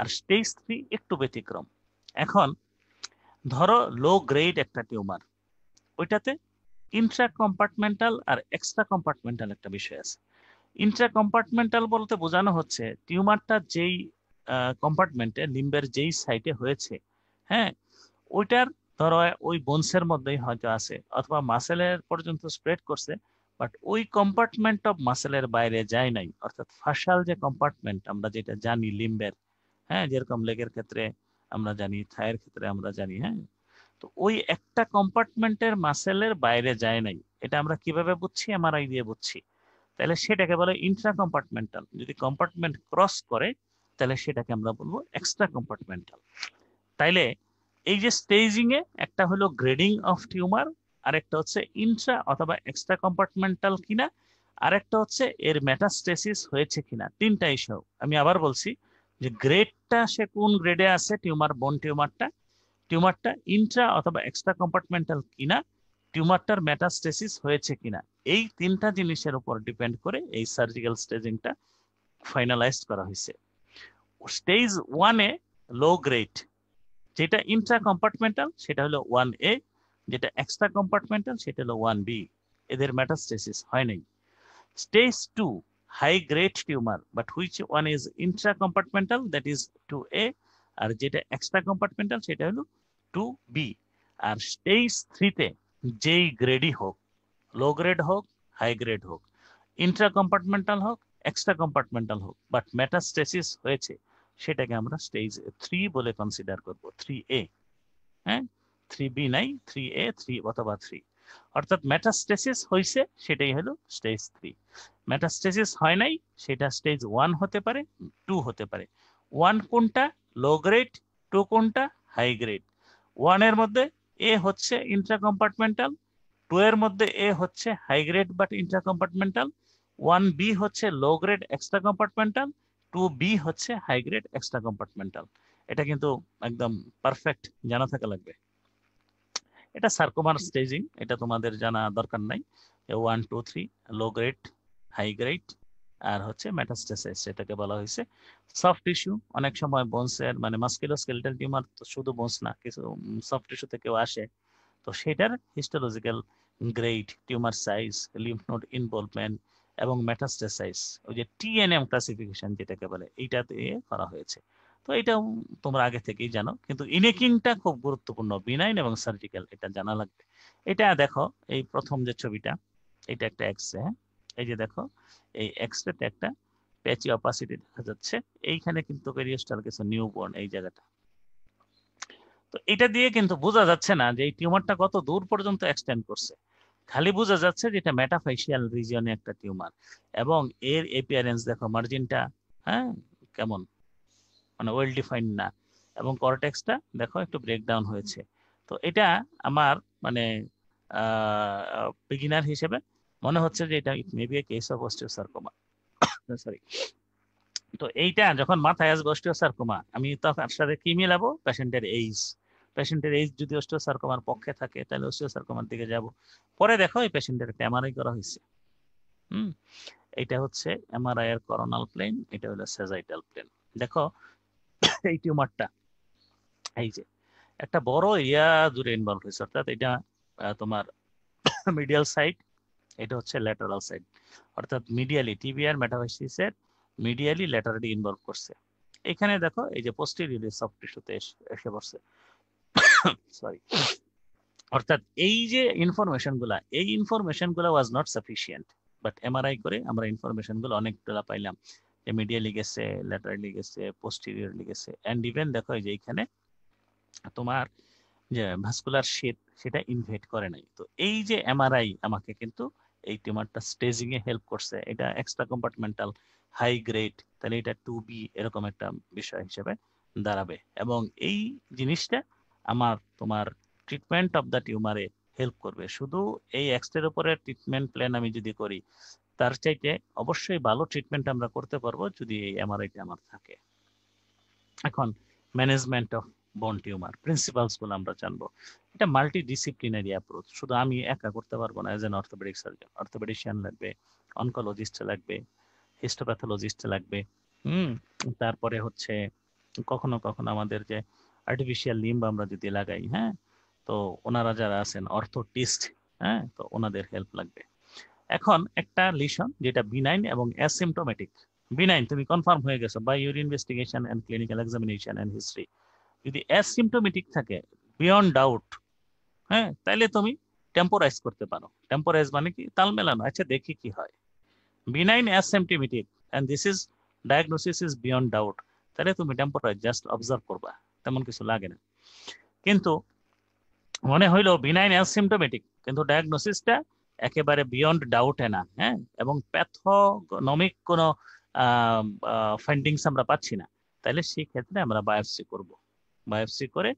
[SPEAKER 1] আর স্টেজ থ্রি একটু ব্যতিক্রম এখন ধরো লো গ্রেড একটা টিউমার ওইটাতে ইন্ট্রা কম্পার্টমেন্টাল আর এক্সট্রা কম্পার্টমেন্টাল একটা বিষয় আছে ইন্ট্রা কম্পার্টমেন্টাল বলতে বোঝানো হচ্ছে টিউমারটা যেই কম্পার্টমেন্টে লিম্বের যেই সাইটে হয়েছে হ্যাঁ ওইটার ধরো ওই বোনসের মধ্যেই হয়তো আছে অথবা মাসেলের পর্যন্ত স্প্রেড করছে বাট ওই কম্পার্টমেন্ট অফ মাসেলের বাইরে যায় নাই অর্থাৎ ফাসাল যে কম্পার্টমেন্ট আমরা যেটা জানি লিম্বের হ্যাঁ যেরকম লেগের ক্ষেত্রে আমরা জানি থায়ের ক্ষেত্রে আমরা জানি হ্যাঁ তো ওই একটা কম্পার্টমেন্টের মাসেলের বাইরে যায় নাই এটা আমরা কিভাবে বুঝছি এমআরআই দিয়ে বুঝছি তাহলে সেটাকে বলে ইন্ট্রা কম্পার্টমেন্টাল যদি কম্পার্টমেন্ট ক্রস করে তাহলে সেটাকে আমরা বলবো এক্সট্রা কম্পার্টমেন্টাল তাইলে এই যে স্টেজিং এ একটা হলো গ্রেডিং অফ টিউমার আরেকটা হচ্ছে ইন্ট্রা অথবা এক্সট্রা কম্পার্টমেন্টাল কিনা আরেকটা হচ্ছে এর মেটাস্টেসিস হয়েছে কিনা তিনটা ইস্যু আমি আবার বলছি যে গ্রেডটা সে কোন গ্রেডে আছে টিউমার বোন টিউমারটা টিউমারটা ইন্ট্রা অথবা এক্সট্রা কম্পার্টমেন্টাল কিনা টিউমারটার মেটাস্টেসিস হয়েছে কিনা এই তিনটা জিনিসের উপর ডিপেন্ড করে এই সার্জিক্যাল স্টেজিংটা ফাইনালাইজ করা হয়েছে স্টেজ ওয়ানে লো গ্রেড যেটা ইন্ট্রা কম্পার্টমেন্টাল সেটা হলো ওয়ান এ যেটা এক্সট্রা কম্পার্টমেন্টাল সেটা হলো ওয়ান বি এদের মেটাস্টেসিস হয় নাই stage two high grade tumour but tumor one is intra compartmental that is two A আর যেটা এক্সট্রা কম্পার্টমেন্টাল সেটা হলো টু বি আর স্টেজ থ্রিতে যেই গ্রেডই হোক লো গ্রেড হোক হাই গ্রেড হোক ইন্ট্রা কম্পার্টমেন্টাল হোক এক্সট্রা কম্পার্টমেন্টাল হোক বাট মেটাস্টেসিস হয়েছে সেটাকে আমরা স্টেজ থ্রি বলে কনসিডার করব থ্রি এ হ্যাঁ থ্রি বি নাই থ্রি এ থ্রি অথবা থ্রি অর্থাৎ ম্যাটাস্টেসিস হয়েছে সেটাই হলো স্টেজ থ্রি ম্যাটাস্টেসিস হয় নাই সেটা স্টেজ ওয়ান হতে পারে টু হতে পারে ওয়ান কোনটা লো গ্রেড টু কোনটা হাই গ্রেড ওয়ানের মধ্যে এ হচ্ছে ইন্ট্রা কম্পার্টমেন্টাল টু এর মধ্যে এ হচ্ছে high grade but compartmental one B হচ্ছে low grade extra compartmental two B হচ্ছে হাই গ্রেড এক্সট্রা কম্পার্টমেন্টাল এটা কিন্তু একদম পারফেক্ট জানা থাকা লাগবে এটা সার্কোমার স্টেজিং এটা তোমাদের জানা দরকার নাই one two three low grade high grade আর হচ্ছে মেটাস্টেসাইস এটাকে বলা হয়েছে সফট টিস্যু অনেক সময় বোনসের মানে মাস্কুলোস্কেলেটাল টিউমার তো শুধু বোনস না কিছু সফট টিস্যু থেকেও আসে তো সেটার histological grade tumour size lymph node involvement এবং মেটাস্টেসাইজ ওই যে টিএনএম ক্লাসিফিকেশন যেটাকে বলে এইটাতে করা হয়েছে তো এটা তোমরা আগে থেকেই জানো কিন্তু ইনেকিংটা খুব গুরুত্বপূর্ণ বিনাইন এবং সার্জিক্যাল এটা জানা লাগবে এটা দেখো এই প্রথম যে ছবিটা এটা একটা এক্স হ্যাঁ এই যে দেখো এই এক্সরেতে একটা প্যাচি অপাসিটি দেখা যাচ্ছে এইখানে কিন্তু পেরিয়েস্টাল কিছু নিউবর্ন এই জায়গাটা তো এটা দিয়ে কিন্তু বোঝা যাচ্ছে না যে এই টিউমারটা কত দূর পর্যন্ত এক্সটেন্ড করছে খালি বোঝা যাচ্ছে যে এটা মেটাফেশিয়াল রিজিয়নে একটা টিউমার এবং এর এপিয়ারেন্স দেখো মার্জিনটা হ্যাঁ কেমন মানে ওয়েল ডিফাইন্ড না এবং কর্টেক্সটা দেখো একটু ব্রেকডাউন হয়েছে তো এটা আমার মানে বিগিনার হিসেবে মনে হচ্ছে যে এটা maybe a case of osteosarcoma sorry তো এইটা যখন মাথায় আসবে অস্টিও সারকোমা আমি তখন সাথে কি মিলাবো পেশেন্টের এইজ পেশেন্টের এইজ যদি অস্টিও সারকোমার পক্ষে থাকে তাহলে অস্টিও সারকোমার দিকে যাব পরে দেখো এই পেশেন্টের একটা এমআরআই করা হয়েছে হুম এটা হচ্ছে এমআরআই এর করোনাল প্লেন এটা হলো সেজাইটাল প্লেন দেখো এই টিউমারটা এই যে একটা বড় এরিয়া জুড়ে ইনভলভ হয়েছে অর্থাৎ এটা তোমার মিডিয়াল সাইড এটা হচ্ছে ল্যাটারাল সাইড অর্থাৎ মিডিয়ালি টিবিআর মেটাভাইসিসের মিডিয়ালি ল্যাটারালি ইনভলভ করছে এখানে দেখো এই যে পোস্টেরিয়র সফট টিস্যুতে এসে পড়ছে সরি অর্থাৎ এই যে ইনফরমেশন গুলা এই ইনফরমেশন গুলা was not sufficient but MRI করে আমরা ইনফরমেশন গুলো অনেকটা পাইলাম মিডিয়ালি গেছে ল্যাটারালি গেছে পোস্টিরিয়ার গেছে অ্যান্ড ইভেন দেখো যে এখানে তোমার যে ভাস্কুলার শীত সেটা ইনভেট করে নাই তো এই যে এমআরআই আমাকে কিন্তু এই টিউমারটা স্টেজিং এ হেল্প করছে এটা এক্সট্রা কম্পার্টমেন্টাল হাই গ্রেড তাহলে এটা টু বি এরকম একটা বিষয় হিসেবে দাঁড়াবে এবং এই জিনিসটা আমার তোমার ট্রিটমেন্ট অফ দ্য টিউমারে হেল্প করবে শুধু এই এক্সরের উপরে ট্রিটমেন্ট প্ল্যান আমি যদি করি তার চাইতে অবশ্যই ভালো ট্রিটমেন্ট আমরা করতে পারবো যদি এই এমআরআইটা আমার থাকে এখন management of bone tumour principles গুলো আমরা জানবো এটা মাল্টি ডিসিপ্লিনারি অ্যাপ্রোচ শুধু আমি একা করতে পারবো না as an orthopaedic surgeon orthopaedician লাগবে অনকোলজিস্ট লাগবে হিস্টোপ্যাথোলজিস্ট লাগবে হুম তারপরে হচ্ছে কখনো কখনো আমাদের যে আর্টিফিশিয়াল লিম্ব আমরা যদি লাগাই হ্যাঁ তো ওনারা যারা আছেন অর্থোটিস্ট হ্যাঁ তো ওনাদের হেল্প লাগবে এখন একটা লিশন যেটা বিনাইন এবং অ্যাসিমটোমেটিক বিনাইন তুমি কনফার্ম হয়ে গেছো by your investigation and clinical examination and history যদি অ্যাসিমটোমেটিক থাকে বিয়ন্ড ডাউট হ্যাঁ তাহলে তুমি টেম্পোরাইজ করতে পারো টেম্পোরাইজ মানে কি তাল মেলানো আচ্ছা দেখি কি হয় benign asymptomatic and this is diagnosis is beyond doubt তাহলে তুমি টেম্পোরাইজ জাস্ট অবজার্ভ করবা তেমন কিছু লাগে না কিন্তু মনে হইলো বিনাইন অ্যাসিমটোমেটিক কিন্তু ডায়াগনোসিসটা একেবারে বিয়ন্ড ডাউটে না হ্যাঁ এবং প্যাথোনমিক কোন ফাইন্ডিংস আমরা পাচ্ছি না তাহলে সেই ক্ষেত্রে আমরা বায়োপসি করব বায়োপসি করে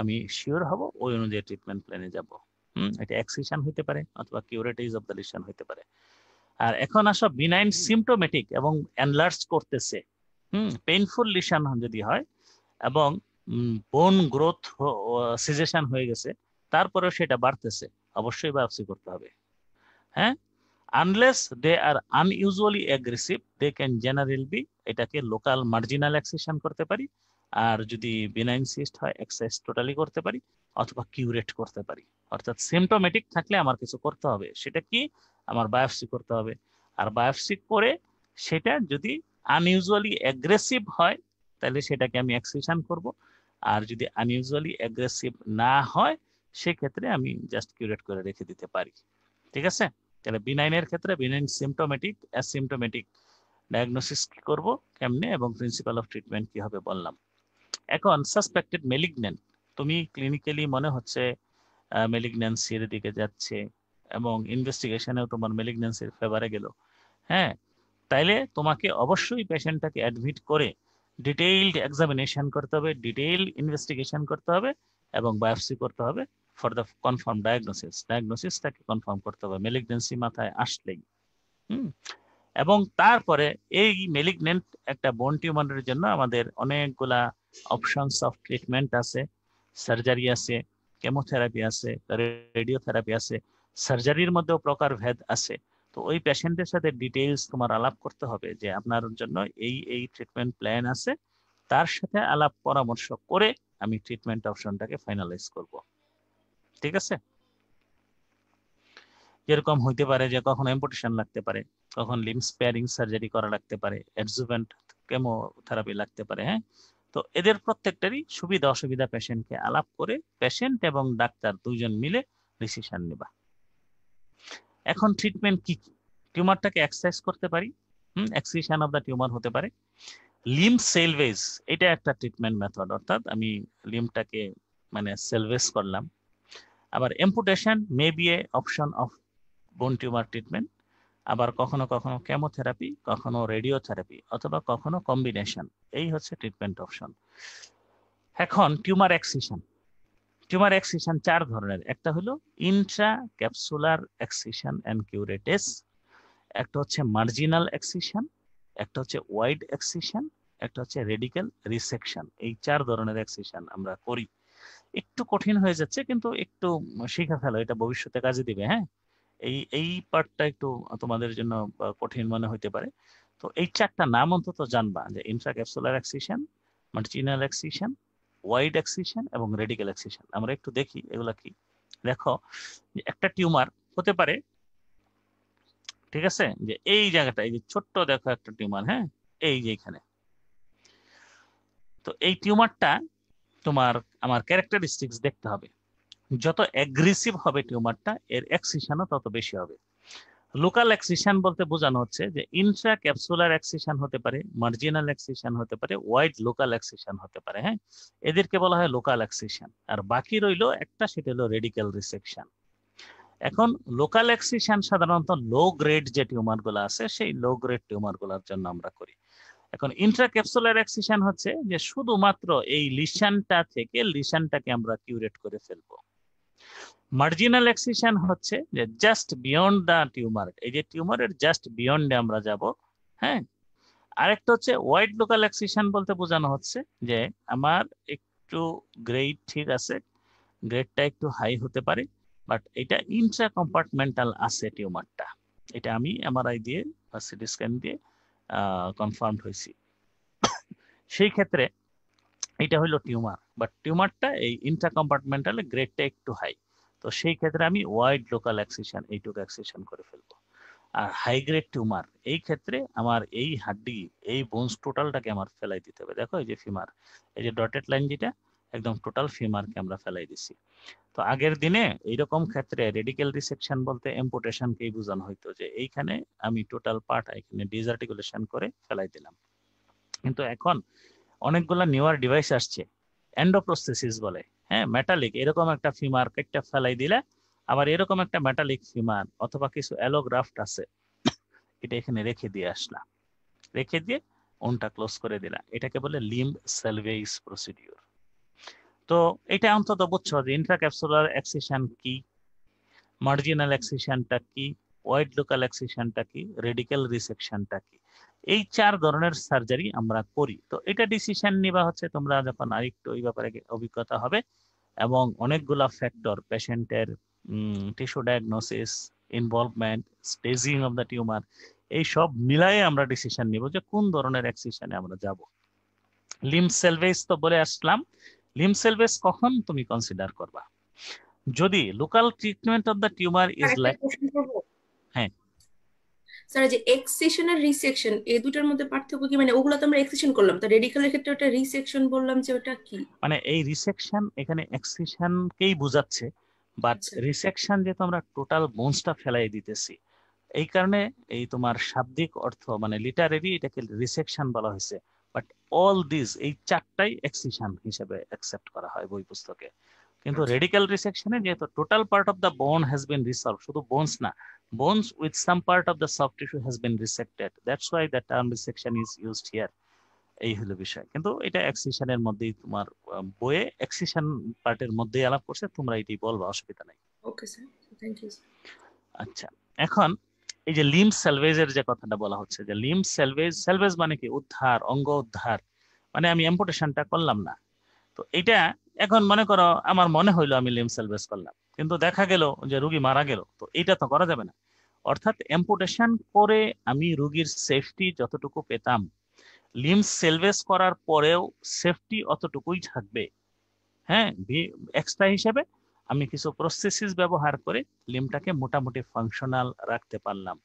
[SPEAKER 1] আমি শিওর হব ওই অনুযায়ী ট্রিটমেন্ট প্ল্যানে যাব হুম এটা এক্সিশন হতে পারে অথবা কিউরেটিজ অফ দ্য লিশন হতে পারে আর এখন আসো বিনাইন সিমটোমেটিক এবং এনলার্জ করতেছে হুম পেইনফুল লিশন যদি হয় এবং বোন গ্রোথ সিজেশন হয়ে গেছে তারপরেও সেটা বাড়তেছে অবশ্যই বায়োপসি করতে হবে হ্যাঁ unless they are unusually aggressive they can general be এটাকে লোকাল মার্জিনাল অ্যাক্সেশন করতে পারি আর যদি বেনাইন সিস্ট হয় এক্সারসাইজ টোটালি করতে পারি অথবা কিউরেট করতে পারি অর্থাৎ সিমটোমেটিক থাকলে আমার কিছু করতে হবে সেটা কি আমার বায়োপসি করতে হবে আর বায়োপসি করে সেটা যদি আনইউজুয়ালি অ্যাগ্রেসিভ হয় তাহলে সেটাকে আমি অ্যাক্সেশন করব আর যদি আনইউজুয়ালি অ্যাগ্রেসিভ না হয় সেক্ষেত্রে আমি জাস্ট কিউরেট করে রেখে দিতে পারি ঠিক আছে তাহলে বিনাইনের ক্ষেত্রে বিনাইন সিমটোমেটিক অ্যাসিমটোমেটিক ডায়াগনোসিস কি করব কেমনে এবং প্রিন্সিপাল অফ ট্রিটমেন্ট কি হবে বললাম এখন সাসপেক্টেড মেলিগনেন্ট তুমি ক্লিনিক্যালি মনে হচ্ছে মেলিগন্যান্সির দিকে যাচ্ছে এবং ইনভেস্টিগেশনেও তোমার মেলিগন্যান্সির ফেভারে গেল হ্যাঁ তাইলে তোমাকে অবশ্যই পেশেন্টটাকে অ্যাডমিট করে ডিটেইলড এক্সামিনেশন করতে হবে ডিটেইল ইনভেস্টিগেশন করতে হবে এবং বায়োপসি করতে হবে ফর দ্য কনফার্ম ডায়াগনোসিস তাকে কনফার্ম করতে হবে মেলিগনেন্সি মাথায় আসলেই হুম এবং তারপরে এই মেলিগনেন্ট একটা বোন টিউমারের জন্য আমাদের অনেকগুলা অপশনস অফ ট্রিটমেন্ট আছে সার্জারি আছে কেমোথেরাপি আছে রেডিওথেরাপি আছে সার্জারির মধ্যেও প্রকার ভেদ আছে তো ওই পেশেন্টের সাথে ডিটেইলস তোমার আলাপ করতে হবে যে আপনার জন্য এই এই ট্রিটমেন্ট প্ল্যান আছে তার সাথে আলাপ পরামর্শ করে আমি ট্রিটমেন্ট অপশনটাকে ফাইনালাইজ করবো ঠিক আছে এরকম হইতে পারে যে কখন এম্পোটেশন লাগতে পারে কখন লিম স্পেয়ারিং সার্জারি করা লাগতে পারে অ্যাডজুভেন্ট কেমোথেরাপি লাগতে পারে হ্যাঁ তো এদের প্রত্যেকটারই সুবিধা অসুবিধা পেশেন্টকে আলাপ করে পেশেন্ট এবং ডাক্তার দুজন মিলে ডিসিশন নেবা এখন ট্রিটমেন্ট কি কি টিউমারটাকে এক্সারসাইজ করতে পারি hmm excision of the tumour হতে পারে লিম সেলভেজ এটা একটা ট্রিটমেন্ট মেথড অর্থাৎ আমি লিমটাকে মানে সেলভেজ করলাম আবার amputation may be a option of bone tumour treatment আবার কখনো কখনো কেমোথেরাপি কখনো রেডিওথেরাপি অথবা কখনো কম্বিনেশন এই হচ্ছে ট্রিটমেন্ট অপশন এখন টিউমার এক্সিশন টিউমার এক্সিশন চার ধরনের একটা হলো intra capsular excision and curettage একটা হচ্ছে মার্জিনাল এক্সিশন একটা হচ্ছে ওয়াইড এক্সিশন একটা হচ্ছে রেডিক্যাল রিসেকশন এই চার ধরনের এক্সিশন আমরা করি একটু কঠিন হয়ে যাচ্ছে কিন্তু একটু শিখে ফেলো এটা ভবিষ্যতে কাজে দিবে হ্যাঁ এই এই পার্টটা একটু তোমাদের জন্য কঠিন মনে হইতে পারে তো এই চারটা নাম অন্তত জানবা যে infra capsular excision marginal excision wide excision এবং রেডিকাল অ্যাক্সিশন আমরা একটু দেখি এগুলা কি দেখো একটা টিউমার হতে পারে ঠিক আছে যে এই জায়গাটা এই যে ছোট্ট দেখো একটা টিউমার হ্যাঁ এই যে এখানে তো এই টিউমারটা তোমার আমার ক্যারেক্টারিস্টিক্স দেখতে হবে যত অ্যাগ্রেসিভ হবে টিউমারটা এর এক্সিশনও তত বেশি হবে লোকাল অ্যাক্সিশন বলতে বোঝানো হচ্ছে যে ইন্ট্রা ক্যাপসুলার অ্যাক্সিশন হতে পারে মার্জিনাল অ্যাক্সিশন হতে পারে ওয়াইড লোকাল অ্যাক্সিশন হতে পারে হ্যাঁ এদেরকে বলা হয় লোকাল অ্যাক্সিশন আর বাকি রইল একটা সেটা হলো রেডিক্যাল রিসেকশন এখন লোকাল অ্যাক্সিশন সাধারণত লো গ্রেড যে টিউমারগুলো আছে সেই লো গ্রেড টিউমারগুলোর জন্য আমরা করি এখন ইন্ট্রাক্যাপসুলার অ্যাক্সিশন হচ্ছে যে শুধুমাত্র এই লিশানটা থেকে লিশানটাকে আমরা কিউরেট করে ফেলব মার্জিনাল অ্যাক্সিশন হচ্ছে যে জাস্ট বিয়ন্ড দ্য টিউমার এই যে টিউমারের জাস্ট বিয়ন্ডে আমরা যাব হ্যাঁ আরেকটা হচ্ছে ওয়াইড লোকাল অ্যাক্সিশন বলতে বোঝানো হচ্ছে যে আমার একটু গ্রেড ঠিক আছে গ্রেডটা একটু হাই হতে পারে বাট এটা ইন্ট্রা কম্পার্টমেন্টাল আছে টিউমারটা এটা আমি এমআরআই দিয়ে বা সিটি স্ক্যান দিয়ে কনফার্মড হয়েছি সেই ক্ষেত্রে এটা হলো টিউমার বাট টিউমারটা এই ইন্টারকম্পার্টমেন্টালে গ্রেডটা একটু হাই তো সেই ক্ষেত্রে আমি ওয়াইড লোকাল অ্যাক্সিশন এইটুকু অ্যাক্সিশন করে ফেলবো আর হাই গ্রেড টিউমার এই ক্ষেত্রে আমার এই হাড্ডি এই বোনস টোটালটাকে আমার ফেলাই দিতে হবে দেখো এই যে ফিমার এই যে ডটেড লাইন যেটা একদম টোটাল ফিমারকে আমরা ফেলাই দিছি তো আগের দিনে এইরকম ক্ষেত্রে রেডিক্যাল রিসেপশন বলতে এম্পোটেশনকেই বোঝানো হইতো যে এইখানে আমি টোটাল পার্ট এখানে ডিজার্টিকুলেশন করে ফেলাই দিলাম কিন্তু এখন অনেকগুলা নিউয়ার ডিভাইস আসছে এন্ডোপ্রোসেসিস বলে হ্যাঁ মেটালিক এরকম একটা ফিমার কেটটা ফেলাই দিলে আবার এরকম একটা মেটালিক ফিমার অথবা কিছু অ্যালোগ্রাফট আছে এটা এখানে রেখে দিয়ে আসলাম রেখে দিয়ে ওনটা ক্লোজ করে দিলাম এটাকে বলে লিম্ব সেলভেইস প্রসিডিওর তো এটা অন্তত বুঝছো যে ইন্ট্রাক্যাপসুলার অ্যাক্সিশন কি মার্জিনাল অ্যাক্সিশনটা কি ওয়াইড লোকাল অ্যাক্সিশনটা কি রেডিক্যাল রিসেকশনটা কি এই চার ধরনের সার্জারি আমরা করি তো এটা ডিসিশন নিবা হচ্ছে তোমরা যখন আরেকটু এই ব্যাপারে অভিজ্ঞতা হবে এবং অনেকগুলা ফ্যাক্টর পেশেন্টের tissue diagnosis involvement staging of the tumour এই সব মিলাই আমরা ডিসিশন নিব যে কোন ধরনের অ্যাক্সিশনে আমরা যাব লিম সেলভেজ তো বলে আসলাম লিমসেলভেস কখন তুমি কনসিডার করবা যদি local treatment of the tumour is like হ্যাঁ
[SPEAKER 2] স্যার যে এক্সেশন আর রিসেকশন এই দুটার মধ্যে পার্থক্য কি মানে ওগুলো তো আমরা এক্সেশন করলাম তো রেডিকালের ক্ষেত্রে ওটা রিসেকশন বললাম যে ওটা কি
[SPEAKER 1] মানে এই রিসেকশন এখানে কেই বোঝাচ্ছে বাট রিসেকশন যেহেতু আমরা টোটাল বোনসটা ফেলাই দিতেছি এই কারণে এই তোমার শাব্দিক অর্থ মানে লিটারেরি এটাকে রিসেকশন বলা হয়েছে বাট অল দিস এই চারটাই এক্সিশন হিসেবে অ্যাকসেপ্ট করা হয় বই পুস্তকে কিন্তু রেডিক্যাল আচ্ছা। রিসেকশনে যেহেতু total part of the bone has been reserve শুধু বোনস না bones with some part of the soft tissue has been resected that's why the term resection is used here এই হলো বিষয় কিন্তু এটা এক্সিশনের মধ্যেই তোমার বইয়ে এক্সিশন পার্টের মধ্যেই আলাপ করছে তোমরা এটি বলবা অসুবিধা নাই
[SPEAKER 2] ওকে স্যার থ্যাংক ইউ
[SPEAKER 1] আচ্ছা এখন এই যে লিম সেলভেজের যে কথাটা বলা হচ্ছে যে লিম সেলভেজ সেলভেজ মানে কি উদ্ধার অঙ্গ উদ্ধার মানে আমি এম্পোটেশনটা করলাম না তো এটা এখন মনে করো আমার মনে হইলো আমি লিম সেলভেজ করলাম কিন্তু দেখা গেল যে রুগী মারা গেল তো এটা তো করা যাবে না অর্থাৎ এম্পোটেশন করে আমি রুগীর সেফটি যতটুকু পেতাম লিম সেলভেজ করার পরেও সেফটি অতটুকুই থাকবে হ্যাঁ এক্সট্রা হিসেবে আমি কিছু প্রসেসিস ব্যবহার করে লিমটাকে মোটামুটি ফাংশনাল রাখতে পারলাম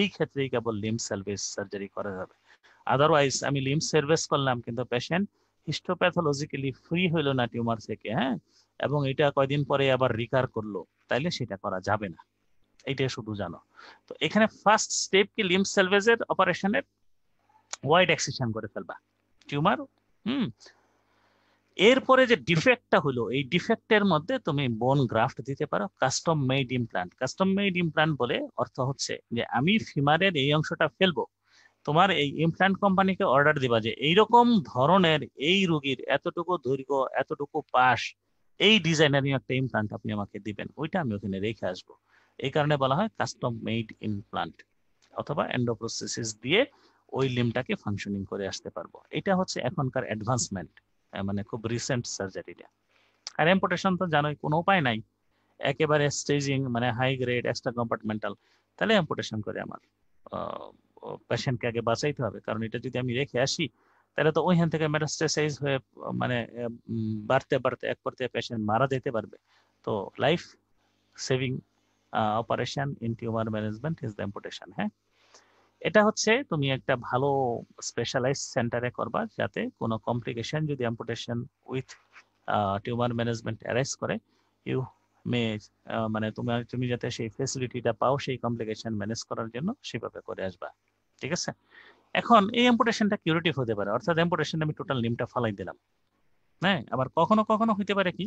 [SPEAKER 1] এই ক্ষেত্রেই কেবল লিম সার্ভিস সার্জারি করা যাবে আদারওয়াইজ আমি লিম সার্ভিস করলাম কিন্তু পেশেন্ট হিস্টোপ্যাথোলজিক্যালি ফ্রি হইলো না টিউমার থেকে হ্যাঁ এবং এটা কয়দিন পরে আবার রিকার করলো তাইলে সেটা করা যাবে না এইটা শুধু জানো তো এখানে ফার্স্ট স্টেপ কি লিম সেলভেজের অপারেশনের ওয়াইড এক্সিশন করে ফেলবা টিউমার হুম এরপরে যে ডিফেক্টটা হলো এই ডিফেক্টের মধ্যে তুমি বোন গ্রাফট দিতে পারো custom made implant custom made implant বলে অর্থ হচ্ছে যে আমি ফিমারের এই অংশটা ফেলবো তোমার এই ইমপ্লান্ট কোম্পানিকে অর্ডার দিবা যে এইরকম ধরনের এই রোগীর এতটুকু দৈর্ঘ্য এতটুকু পাশ এই ডিজাইনের একটা ইমপ্লান্ট আপনি আমাকে দিবেন ওইটা আমি ওখানে রেখে আসব এই কারণে বলা হয় কাস্টম মেড ইমপ্লান্ট অথবা এন্ডোপ্রোসেসিস দিয়ে ওই লিমটাকে ফাংশনিং করে আসতে পারবো এটা হচ্ছে এখনকার অ্যাডভান্সমেন্ট মানে খুব রিসেন্ট সার্জারিটা আর এম্পোটেশন তো জানোই কোনো উপায় নাই একেবারে স্টেজিং মানে হাই গ্রেড এক্সট্রা কম্পার্টমেন্টাল তাহলে এম্পোটেশন করে আমার পেশেন্টকে আগে বাঁচাইতে হবে কারণ এটা যদি আমি রেখে আসি তাহলে তো ওইখান থেকে মেটাস্টেসাইজ হয়ে মানে বাড়তে বাড়তে এক পর্যায়ে পেশেন্ট মারা যেতে পারবে তো life saving operation in tumour management is the importation হ্যাঁ এটা হচ্ছে তুমি একটা ভালো স্পেশালাইজ সেন্টারে করবা যাতে কোনো কমপ্লিকেশন যদি amputation with tumour management arise করে ইউ মে মানে তোমার তুমি যাতে সেই ফেসিলিটিটা পাও সেই কমপ্লিকেশন ম্যানেজ করার জন্য সেভাবে করে আসবা ঠিক আছে এখন এই অ্যাম্পুটেশনটা কিউরেটিভ হতে পারে অর্থাৎ অ্যাম্পুটেশন আমি টোটাল নিমটা ফালাই দিলাম হ্যাঁ আবার কখনো কখনো হইতে পারে কি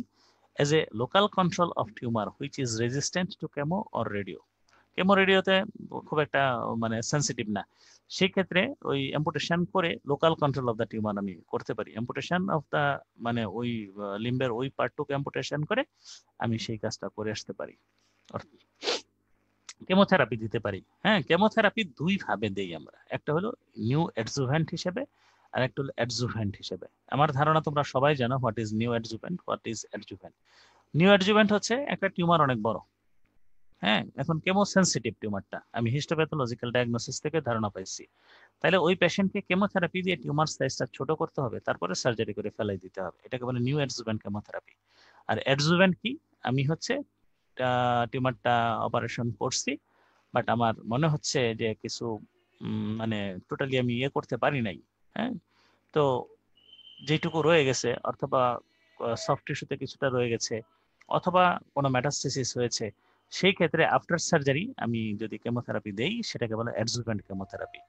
[SPEAKER 1] as a local control of tumour which is resistant to chemo or radio রেডিওতে খুব একটা মানে সেন্সিটিভ না সেই ক্ষেত্রে ওই অ্যাম্পুটেশন করে local control of the tumour আমি করতে পারি অ্যাম্পুটেশন অফ দ্য মানে ওই লিম্বের ওই পার্টটুকু অ্যাম্পুটেশন করে আমি সেই কাজটা করে আসতে পারি কেমোথেরাপি দিতে পারি হ্যাঁ কেমোথেরাপি দুই ভাবে দেই আমরা একটা হলো নিউ অ্যাডজুভেন্ট হিসেবে আর একটা হলো অ্যাডজুভেন্ট হিসেবে আমার ধারণা তোমরা সবাই জানো what is neoadjuvant what is adjuvant neoadjuvant হচ্ছে একটা টিউমার অনেক বড় হ্যাঁ এখন কেমো সেন্সিটিভ টিউমারটা আমি হিস্টোপ্যাথোলজিক্যাল ডায়াগনোসিস থেকে ধারণা পাইছি তাহলে ওই পেশেন্টকে কেমোথেরাপি দিয়ে টিউমার সাইজটা ছোট করতে হবে তারপরে সার্জারি করে ফেলাই দিতে হবে এটাকে বলে নিউ অ্যাডজুভেন্ট কেমোথেরাপি আর অ্যাডজুভেন্ট কি আমি হচ্ছে টিউমারটা অপারেশন করছি বাট আমার মনে হচ্ছে যে কিছু মানে টোটালি আমি ইয়ে করতে পারি নাই হ্যাঁ তো যেটুকু রয়ে গেছে অথবা সফট টিস্যুতে কিছুটা রয়ে গেছে অথবা কোনো ম্যাটাস্টিসিস হয়েছে সেই ক্ষেত্রে আফটার সার্জারি আমি যদি কেমোথেরাপি দেই সেটাকে বলে অ্যাডজুভেন্ট কেমোথেরাপি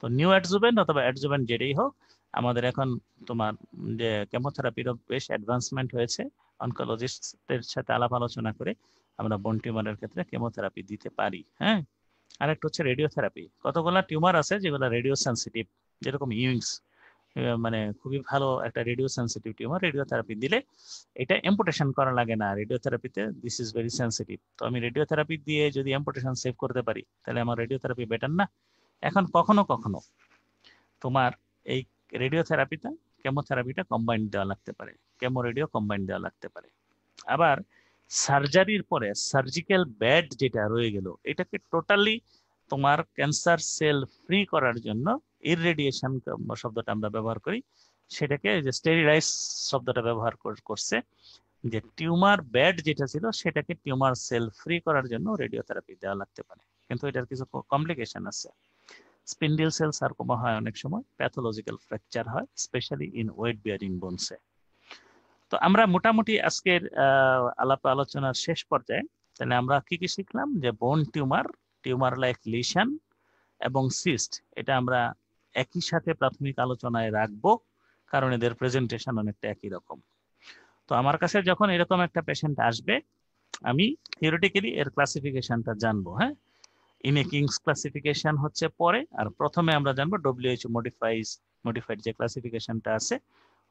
[SPEAKER 1] তো নিউ অ্যাডজুভেন্ট অথবা অ্যাডজুভেন্ট যেটাই হোক আমাদের এখন তোমার যে কেমোথেরাপিরও বেশ অ্যাডভান্সমেন্ট হয়েছে অনকোলজিস্টের সাথে আলাপ আলোচনা করে আমরা বোন টিউমারের ক্ষেত্রে কেমোথেরাপি দিতে পারি হ্যাঁ আরেকটা হচ্ছে রেডিওথেরাপি কতগুলো টিউমার আছে যেগুলো রেডিও সেন্সিটিভ যেরকম ইউইংস মানে খুবই ভালো একটা রেডিও সেন্সিটিভ টিউমার রেডিওথেরাপি দিলে এটা এম্পোটেশন করা লাগে না রেডিওথেরাপিতে দিস ইজ ভেরি সেন্সিটিভ তো আমি রেডিওথেরাপি দিয়ে যদি এম্পোটেশন সেভ করতে পারি তাহলে আমার রেডিওথেরাপি বেটার না এখন কখনো কখনো তোমার এই রেডিওথেরাপিটা কেমোথেরাপিটা কম্বাইন্ড দেওয়া লাগতে পারে কেমো রেডিও কম্বাইন্ড দেওয়া লাগতে পারে আবার সার্জারির পরে সার্জিক্যাল ব্যাড যেটা রয়ে গেল এটাকে টোটালি তোমার ক্যান্সার সেল ফ্রি করার জন্য ইরেডিয়েশন শব্দটা আমরা ব্যবহার করি সেটাকে যে স্টেরিলাইজ শব্দটা ব্যবহার করছে যে টিউমার ব্যাড যেটা ছিল সেটাকে টিউমার সেল ফ্রি করার জন্য রেডিওথেরাপি দেওয়া লাগতে পারে কিন্তু এটার কিছু কমপ্লিকেশন আছে স্পিন্ডিল সেল সার্কোমা হয় অনেক সময় প্যাথোলজিক্যাল ফ্র্যাকচার হয় স্পেশালি ইন ওয়েট বিয়ারিং বোনসে তো আমরা মোটামুটি আজকের আলাপ আলোচনার শেষ পর্যায়ে তাহলে আমরা কি কি শিখলাম যে bone tumour tumour like lesion এবং সিস্ট এটা আমরা একই সাথে প্রাথমিক আলোচনায় রাখবো কারণ এদের প্রেজেন্টেশন অনেকটা একই রকম তো আমার কাছে যখন এরকম একটা পেশেন্ট আসবে আমি থিওরিটিক্যালি এর ক্লাসিফিকেশনটা জানবো হ্যাঁ ইনে কিংস ক্লাসিফিকেশন হচ্ছে পরে আর প্রথমে আমরা জানবো ডব্লিউএইচ মডিফাইজ মডিফাইড যে ক্লাসিফিকেশনটা আছে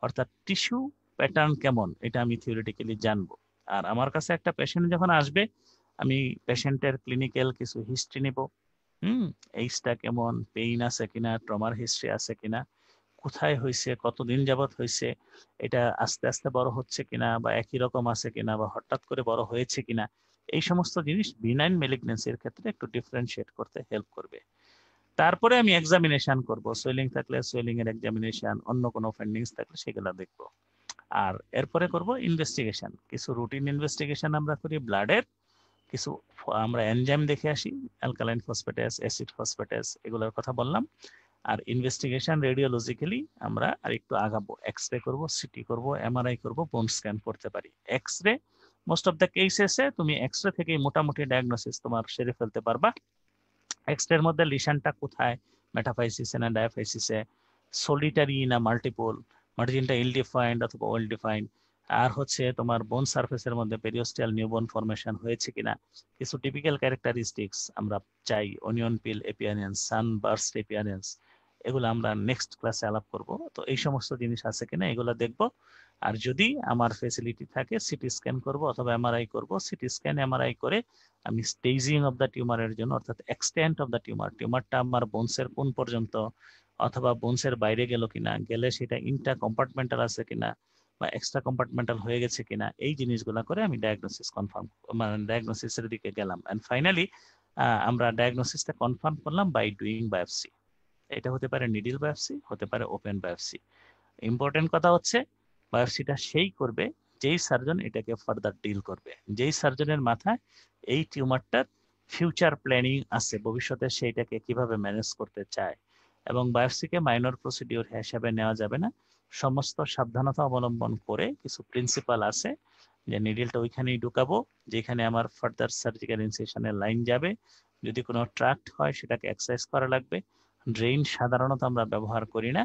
[SPEAKER 1] অর্থাৎ টিস্যু প্যাটার্ন কেমন এটা আমি থিওরিটিক্যালি জানবো আর আমার কাছে একটা পেশেন্ট যখন আসবে আমি পেশেন্টের ক্লিনিক্যাল কিছু হিস্ট্রি নেবো হুম এইচটা কেমন পেইন আছে কিনা ট্রমার হিস্ট্রি আছে কিনা কোথায় হয়েছে কতদিন যাবৎ হয়েছে এটা আস্তে আস্তে বড় হচ্ছে কিনা বা একই রকম আছে কিনা বা হঠাৎ করে বড় হয়েছে কিনা এই সমস্ত জিনিস বিনাইন মেলিগনেন্সির ক্ষেত্রে একটু ডিফারেন্সিয়েট করতে হেল্প করবে তারপরে আমি এক্সামিনেশন করব সোয়েলিং থাকলে সোয়েলিং এর এক্সামিনেশন অন্য কোনো ফাইন্ডিংস থাকলে সেগুলো দেখব আর এরপরে করব ইনভেস্টিগেশন কিছু রুটিন ইনভেস্টিগেশন আমরা করি ব্লাডের কিছু আমরা এনজাইম দেখে আসি অ্যালকালাইন ফসফেটাস অ্যাসিড ফসফেটাস এগুলোর কথা বললাম আর ইনভেস্টিগেশন রেডিওলজিক্যালি আমরা আর একটু আগাবো এক্স রে করবো সিটি করবো এমআরআই করবো বোন স্ক্যান করতে পারি X ray most of the কেসেসে তুমি এক্স রে থেকেই মোটামুটি ডায়াগনোসিস তোমার সেরে ফেলতে পারবা এক্স রের মধ্যে লিশানটা কোথায় মেটাফাইসিসে না ডায়াফাইসিসে সলিটারি না মাল্টিপল মার্জিনটা ইল ডিফাইন্ড অথবা ওয়েল ডিফাইন্ড আর হচ্ছে তোমার বোন সার্ফেসের মধ্যে নিউ নিউবোন ফরমেশন হয়েছে কিনা কিছু টিপিক্যাল ক্যারেক্টারিস্টিক্স আমরা চাই onion peel appearance sunburst appearance এগুলো আমরা নেক্সট ক্লাসে আলাপ করব তো এই সমস্ত জিনিস আছে কিনা এগুলো দেখব আর যদি আমার ফেসিলিটি থাকে সিটি স্ক্যান করব অথবা এমআরআই করব সিটি স্ক্যান এমআরআই করে আমি স্টেজিং অফ দ্য টিউমারের জন্য অর্থাৎ এক্সটেন্ট অফ দ্য টিউমার টিউমারটা আমার বোনসের কোন পর্যন্ত অথবা বোনসের বাইরে গেল কিনা গেলে সেটা ইন্টা কম্পার্টমেন্টাল আছে কিনা বা এক্সট্রা কম্পার্টমেন্টাল হয়ে গেছে কিনা এই জিনিসগুলো করে আমি ডায়াগনোসিস কনফার্ম মানে ডায়াগনোসিসের দিকে গেলাম অ্যান্ড ফাইনালি আমরা ডায়াগনোসিসটা কনফার্ম করলাম বাই ডুইং বায়োপসি এটা হতে পারে নিডিল বায়োপসি হতে পারে ওপেন বায়োপসি ইম্পর্টেন্ট কথা হচ্ছে বায়োপসিটা সেই করবে যেই সার্জন এটাকে ফার্দার ডিল করবে যেই সার্জনের মাথায় এই টিউমারটার ফিউচার প্ল্যানিং আছে ভবিষ্যতে সেইটাকে কিভাবে ম্যানেজ করতে চায় এবং বায়োপসিকে মাইনর প্রসিডিওর হিসাবে নেওয়া যাবে না সমস্ত সাবধানতা অবলম্বন করে কিছু প্রিন্সিপাল আছে যে নিডেলটা ওইখানেই ঢুকাবো যেখানে আমার ফার্দার সার্জিক্যাল ইনসেশনের লাইন যাবে যদি কোনো ট্রাক্ট হয় সেটাকে এক্সারসাইজ করা লাগবে ড্রেন সাধারণত আমরা ব্যবহার করি না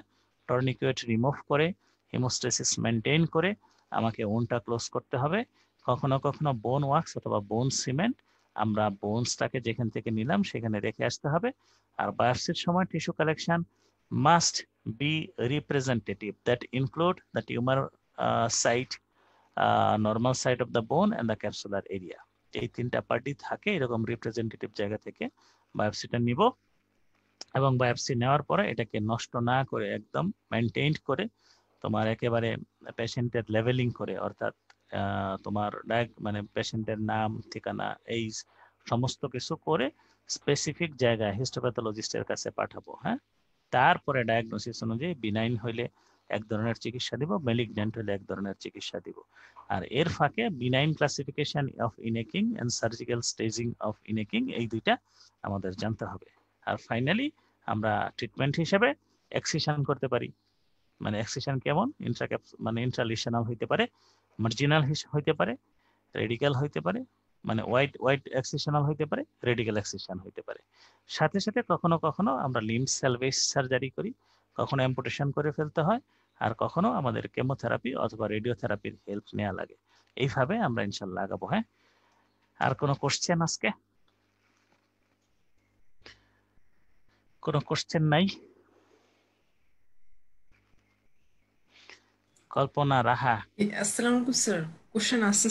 [SPEAKER 1] টর্নিকুয়েট রিমুভ করে হেমোস্টেসিস মেনটেন করে আমাকে ওনটা ক্লোজ করতে হবে কখনো কখনো বোন ওয়াক্স অথবা বোন সিমেন্ট আমরা বোনসটাকে যেখান থেকে নিলাম সেখানে রেখে আসতে হবে আর বার্সের সময় tissue collection must be representative that include the tumor uh, site, uh, normal site of the bone and the capsular area. এই তিনটা পার্টি থাকে এরকম রিপ্রেজেন্টেটিভ জায়গা থেকে বায়োপসিটা নিব এবং বায়োপসি নেওয়ার পরে এটাকে নষ্ট না করে একদম মেনটেন করে তোমার একেবারে পেশেন্টের লেভেলিং করে অর্থাৎ তোমার মানে পেশেন্টের নাম ঠিকানা এই সমস্ত কিছু করে স্পেসিফিক জায়গায় হিস্টোপ্যাথোলজিস্টের কাছে পাঠাবো হ্যাঁ তারপরে ডায়াগনোসিস অনুযায়ী বিনাইন হইলে এক ধরনের চিকিৎসা দিব ম্যালিগন্যান্ট হলে এক ধরনের চিকিৎসা দিব আর এর ফাঁকে benign classification of Enneking and surgical staging of Enneking এই দুইটা আমাদের জানতে হবে আর ফাইনালি আমরা ট্রিটমেন্ট হিসেবে এক্সিশন করতে পারি মানে এক্সিশন কেমন ইন্ট্রাক্যাপ মানে ইন্ট্রালিশনাল হইতে পারে মার্জিনাল হইতে পারে রেডিক্যাল হইতে পারে মানে ওয়াইট ওয়াইট অ্যাক্সেশনাল হইতে পারে রেডিকাল এক্সিশন হইতে পারে সাথে সাথে কখনো কখনো আমরা লিম্প সেলভেজ সার্জারি করি কখনো অ্যাম্পুটেশন করে ফেলতে হয় আর কখনো আমাদের কেমোথেরাপি অথবা রেডিওথেরাপির হেল্প নেওয়া লাগে এইভাবে আমরা ইনশাল্লাহ আগাবো হ্যাঁ আর কোনো কোশ্চেন আজকে কোনো কোশ্চেন নাই কল্পনা রাহা আসসালামু আলাইকুম স্যার কোশ্চেন আছে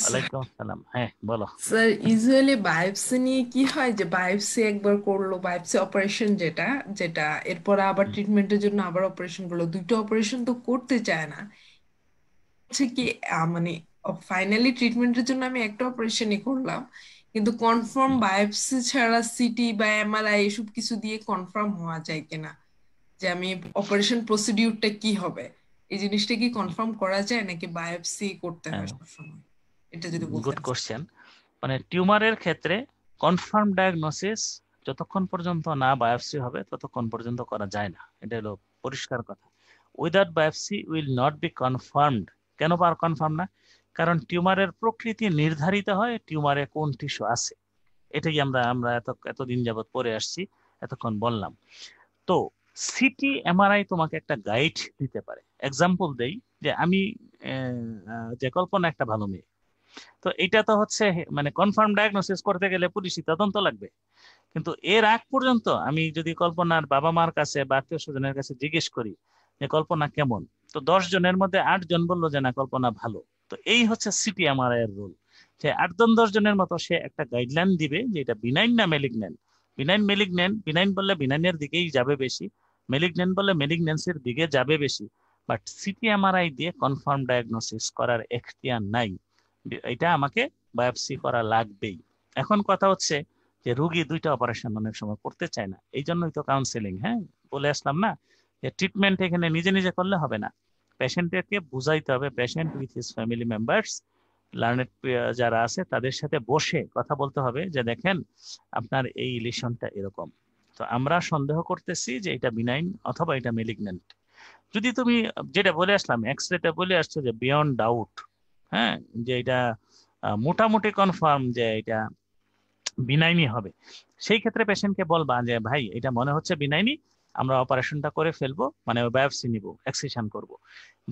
[SPEAKER 1] হ্যাঁ বলো স্যার
[SPEAKER 2] ইউজুয়ালি বায়োপসি নিয়ে কি হয় যে বায়োপসি একবার করলো বায়োপসি অপারেশন যেটা যেটা এরপর আবার ট্রিটমেন্টের জন্য আবার অপারেশন করলো দুটো অপারেশন তো করতে চায় না হচ্ছে কি আহ, মানে ফাইনালি ট্রিটমেন্টের জন্য আমি একটা অপারেশনই করলাম কিন্তু কনফার্ম বায়োপসি ছাড়া সিটি বা এমআরআই এসব কিছু দিয়ে কনফার্ম হওয়া যায় কিনা যে আমি অপারেশন প্রসিডিউরটা কি হবে এই জিনিসটা কি কনফার্ম করা যায় নাকি বায়োপসি করতে হয় হ্যাঁ। সবসময় এটা যদি গুড
[SPEAKER 1] কোশ্চেন মানে টিউমারের ক্ষেত্রে কনফার্ম ডায়াগনোসিস যতক্ষণ পর্যন্ত না বায়োপসি হবে ততক্ষণ পর্যন্ত করা যায় না এটা হলো পরিষ্কার কথা without biopsy will not be confirmed কেন বার কনফার্ম না কারণ টিউমারের প্রকৃতি নির্ধারিত হয় টিউমারে কোন টিস্যু আছে এটাই আমরা আমরা এত এতদিন যাবৎ পরে আসছি এতক্ষণ বললাম তো সিটি এমআরআই তোমাকে একটা গাইড দিতে পারে এক্সাম্পল দেই যে আমি যে কল্পনা একটা ভালো মেয়ে তো এটা তো হচ্ছে মানে কনফার্ম ডায়াগনোসিস করতে গেলে পুলিশি তদন্ত লাগবে কিন্তু এর আগ পর্যন্ত আমি যদি কল্পনার বাবা মার কাছে বা আত্মীয় স্বজনের কাছে জিজ্ঞেস করি যে কল্পনা কেমন তো দশ জনের মধ্যে আট জন বললো যে না কল্পনা ভালো তো এই হচ্ছে সিটি আমার এর রোল যে জন দশ জনের মতো সে একটা গাইডলাইন দিবে যে এটা বিনাইন না মেলিগন্যান্ট বিনাইন মেলিগন্যান্ট বিনাইন বললে বিনাইনের দিকেই যাবে বেশি মেলিগন্যান্ট বললে মেলিগন্যান্সির দিকে যাবে বেশি বাট সিটি এমআরআই দিয়ে কনফার্ম ডায়াগনোসিস করার এখতিয়ার নাই এটা আমাকে বায়োপসি করা লাগবেই এখন কথা হচ্ছে যে রুগী দুইটা অপারেশন অনেক সময় করতে চায় না এই জন্যই তো কাউন্সেলিং হ্যাঁ বলে আসলাম না যে ট্রিটমেন্ট এখানে নিজে নিজে করলে হবে না পেশেন্টকে বুঝাইতে হবে patient with his family members learned যারা আছে তাদের সাথে বসে কথা বলতে হবে যে দেখেন আপনার এই লিশনটা এরকম তো আমরা সন্দেহ করতেছি যে এটা বিনাইন অথবা এটা মেলিগনেন্ট যদি তুমি যেটা বলে আসলাম এক্স রেতে বলে আসছো যে বিয়ন্ড ডাউট হ্যাঁ যে এটা মোটামুটি কনফার্ম যে এটা বিনাইনি হবে সেই ক্ষেত্রে পেশেন্টকে বলবা যে ভাই এটা মনে হচ্ছে বিনাইনি আমরা অপারেশনটা করে ফেলবো মানে বায়োপসি নিব এক্সিশন করব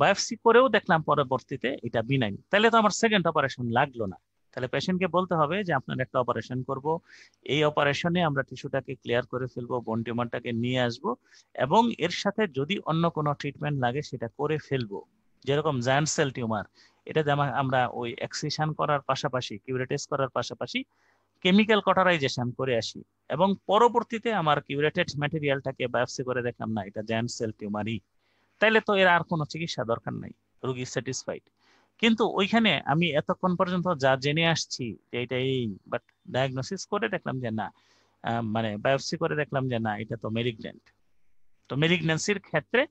[SPEAKER 1] বায়োপসি করেও দেখলাম পরবর্তীতে এটা বিনাইনি তাহলে তো আমার সেকেন্ড অপারেশন লাগলো না তাহলে পেশেন্টকে বলতে হবে যে আপনার একটা অপারেশন করব এই অপারেশনে আমরা টিস্যুটাকে ক্লিয়ার করে ফেলবো বোন টিউমারটাকে নিয়ে আসব এবং এর সাথে যদি অন্য কোনো ট্রিটমেন্ট লাগে সেটা করে ফেলবো যেরকম জায়ান্ট সেল টিউমার এটা আমরা ওই এক্সিশন করার পাশাপাশি কিউরেটেস করার পাশাপাশি কেমিক্যাল কটারাইজেশন করে আসি এবং পরবর্তীতে আমার কিউরেটেড ম্যাটেরিয়ালটাকে বায়োপসি করে দেখলাম না এটা জায়ান্ট সেল টিউমারই তাইলে তো এর আর কোনো চিকিৎসা দরকার নাই রুগী স্যাটিসফাইড কিন্তু ওইখানে আমি এতক্ষণ পর্যন্ত যা জেনে আসছি যে এটা এই বাট ডায়াগনোসিস করে দেখলাম যে না মানে বায়োপসি করে দেখলাম যে না এটা তো মেরিগন্যান্ট তো মেরিগন্যান্সির ক্ষেত্রে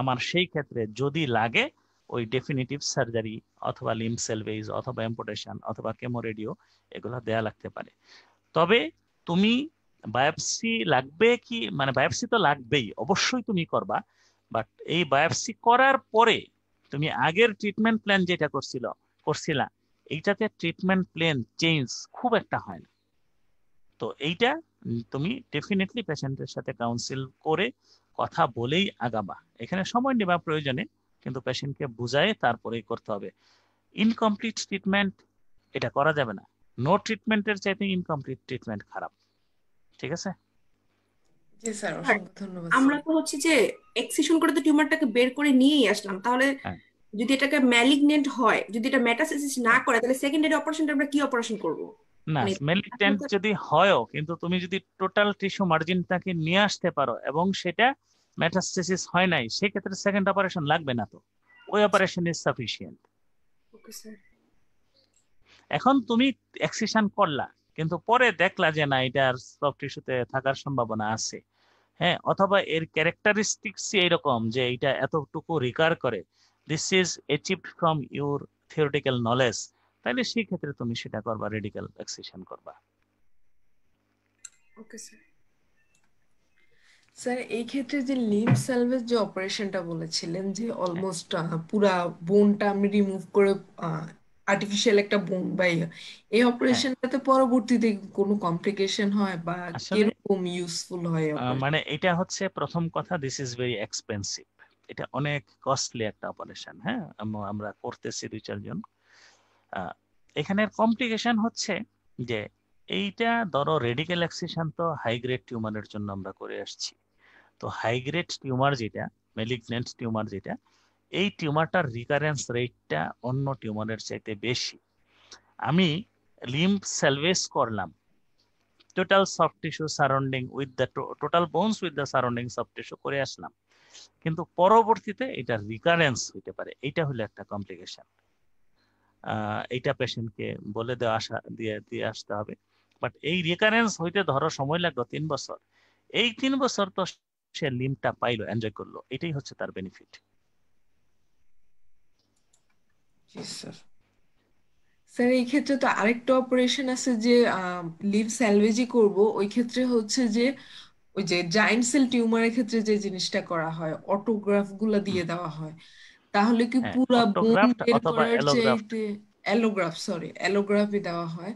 [SPEAKER 1] আমার সেই ক্ষেত্রে যদি লাগে ওই ডেফিনিটিভ সার্জারি অথবা লিম সেলভেজ অথবা এম্পোটেশন অথবা কেমোরেডিও এগুলো দেয়া লাগতে পারে তবে তুমি বায়োপসি লাগবে কি মানে বায়োপসি তো লাগবেই অবশ্যই তুমি করবা বাট এই বায়োপসি করার পরে তুমি আগের ট্রিটমেন্ট প্ল্যান যেটা করছিল করছিলা এইটাতে ট্রিটমেন্ট প্ল্যান চেঞ্জ খুব একটা হয় না তো এইটা তুমি ডেফিনেটলি পেশেন্টের সাথে কাউন্সিল করে কথা বলেই আগাবা এখানে সময় নেবা প্রয়োজনে কিন্তু পেশেন্টকে বুঝায় তারপরেই করতে হবে ইনকমপ্লিট ট্রিটমেন্ট এটা করা যাবে না নো ট্রিটমেন্টের চাইতে ইনকমপ্লিট ট্রিটমেন্ট খারাপ ঠিক আছে
[SPEAKER 2] আমরা তো হচ্ছে যে এক্সিশন করে তো টিউমারটাকে বের করে নিয়েই আসলাম তাহলে হ্যাঁ। যদি এটাকে ম্যালিগনেন্ট হয় যদি এটা মেটাস্টাসিস না হ্যাঁ। করে তাহলে সেকেন্ডারি অপারেশনটা আমরা কি অপারেশন করব
[SPEAKER 1] না ম্যালিগন্যান্ট যদি হয়ও কিন্তু তুমি যদি টোটাল টিস্যু মার্জিনটাকে নিয়ে আসতে পারো এবং সেটা মেটাস্টাসিস হয় নাই সেক্ষেত্রে সেকেন্ড অপারেশন লাগবে না তো ওই অপারেশন ইজ সাফিসিয়েন্ট স্যার এখন তুমি এক্সিশন করলা কিন্তু পরে দেখলা যে না এটার সফট টিস্যুতে থাকার সম্ভাবনা আছে হ্যাঁ অথবা এর ক্যারেক্টারিস্টিক্স এইরকম যে এটা এতটুকু রিকার করে this is achieved from your theoretical knowledge তাহলে সেই ক্ষেত্রে তুমি সেটা করবা রেডিক্যাল অ্যাক্সেশন করবা
[SPEAKER 2] ওকে স্যার এই ক্ষেত্রে যে লিম সালভেজ যে অপারেশনটা বলেছিলেন যে অলমোস্ট হ্যাঁ। পুরা বোনটা আমি রিমুভ করে আর্টিফিশিয়াল একটা বোন বা ইয়ে এই অপারেশনটাতে হ্যাঁ। পরবর্তীতে কোনো কমপ্লিকেশন হয় বা আসলে
[SPEAKER 1] কিরকম ইউজফুল হয় মানে এটা হচ্ছে প্রথম কথা দিস ইজ ভেরি এক্সপেন্সিভ এটা অনেক কস্টলি একটা অপারেশন হ্যাঁ আমরা করতেছি দুই চারজন এখানে কমপ্লিকেশন হচ্ছে যে এইটা ধরো রেডিকেল এক্সিশন তো হাইগ্রেড টিউমারের জন্য আমরা করে আসছি তো হাইগ্রেড টিউমার যেটা মেলিগনেন্ট টিউমার যেটা এই টিউমারটার রিকারেন্স রেটটা অন্য টিউমারের চাইতে বেশি আমি লিম্প সেলভেস করলাম total soft tissue surrounding with the total bones with the surrounding soft tissue করে আসলাম কিন্তু পরবর্তীতে এটা রিকারেন্স হইতে পারে এটা হলো একটা কমপ্লিকেশন এটা পেশেন্টকে বলে দেওয়া আসা দিয়ে দিয়ে আসতে হবে বাট এই রিকারেন্স হইতে ধরো সময় লাগলো তিন বছর এই তিন বছর তো সে লিমটা পাইলো এনজয় করলো এটাই হচ্ছে তার বেনিফিট
[SPEAKER 2] স্যার এই ক্ষেত্রে তো আরেকটা অপারেশন আছে যে লিভ স্যালভেজি করব ওই ক্ষেত্রে হচ্ছে যে ওই যে জাইন্ট সেল টিউমারের ক্ষেত্রে যে জিনিসটা করা হয় অটোগ্রাফ গুলা দিয়ে দেওয়া হয় তাহলে কি হ্যাঁ, পুরা বোন বের করার যে অ্যালোগ্রাফ সরি অ্যালোগ্রাফই দেওয়া হয়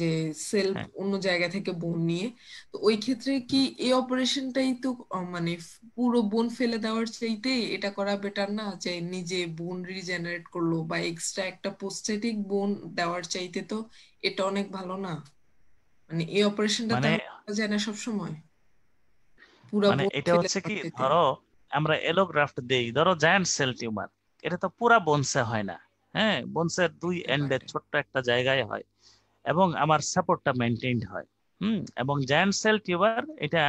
[SPEAKER 2] যে সেলফ হ্যাঁ। অন্য জায়গা থেকে বোন নিয়ে তো ওই ক্ষেত্রে কি এই অপারেশনটাই তো মানে পুরো বোন ফেলে দেওয়ার চাইতে এটা করা বেটার না যে নিজে বোন রিজেনারেট করলো বা এক্সট্রা একটা পোস্টেটিক বোন দেওয়ার চাইতে তো এটা অনেক ভালো না মানে এই অপারেশনটা তো মানে করা যায় না সব সময়
[SPEAKER 1] পুরো মানে এটা হচ্ছে কি ধরো আমরা এলোগ্রাফট দেই ধরো জায়ান্ট সেল টিউমার এটা তো পুরা বনসে হয় না হ্যাঁ বনসের দুই এন্ডে ছোট্ট একটা জায়গায় হয় এবং আমার সাপোর্টটা মেনটেন হয় হুম এবং জায়ান্ট সেল টিউমার এটা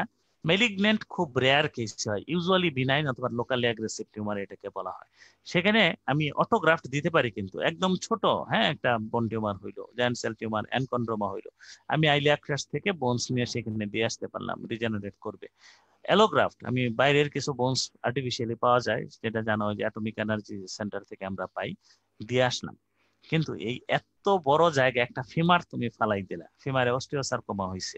[SPEAKER 1] মেলিগনেন্ট খুব রেয়ার কেস হয় ইউজুয়ালি বিনাইন অথবা লোকালি অ্যাগ্রেসিভ টিউমার এটাকে বলা হয় সেখানে আমি অটোগ্রাফট দিতে পারি কিন্তু একদম ছোট হ্যাঁ একটা বোন টিউমার হইলো জায়ান্ট সেল টিউমার অ্যানকন্ড্রোমা হইলো আমি আইলিয়াক্রাস থেকে বোনস নিয়ে সেখানে দিয়ে আসতে পারলাম রিজেনারেট করবে অ্যালোগ্রাফট আমি বাইরের কিছু বোনস আর্টিফিশিয়ালি পাওয়া যায় যেটা জানা হয় যে অ্যাটমিক এনার্জি সেন্টার থেকে আমরা পাই দিয়ে আসলাম কিন্তু এই এত বড় জায়গা একটা ফিমার তুমি ফালাই দিলা ফিমারে কমা হয়েছে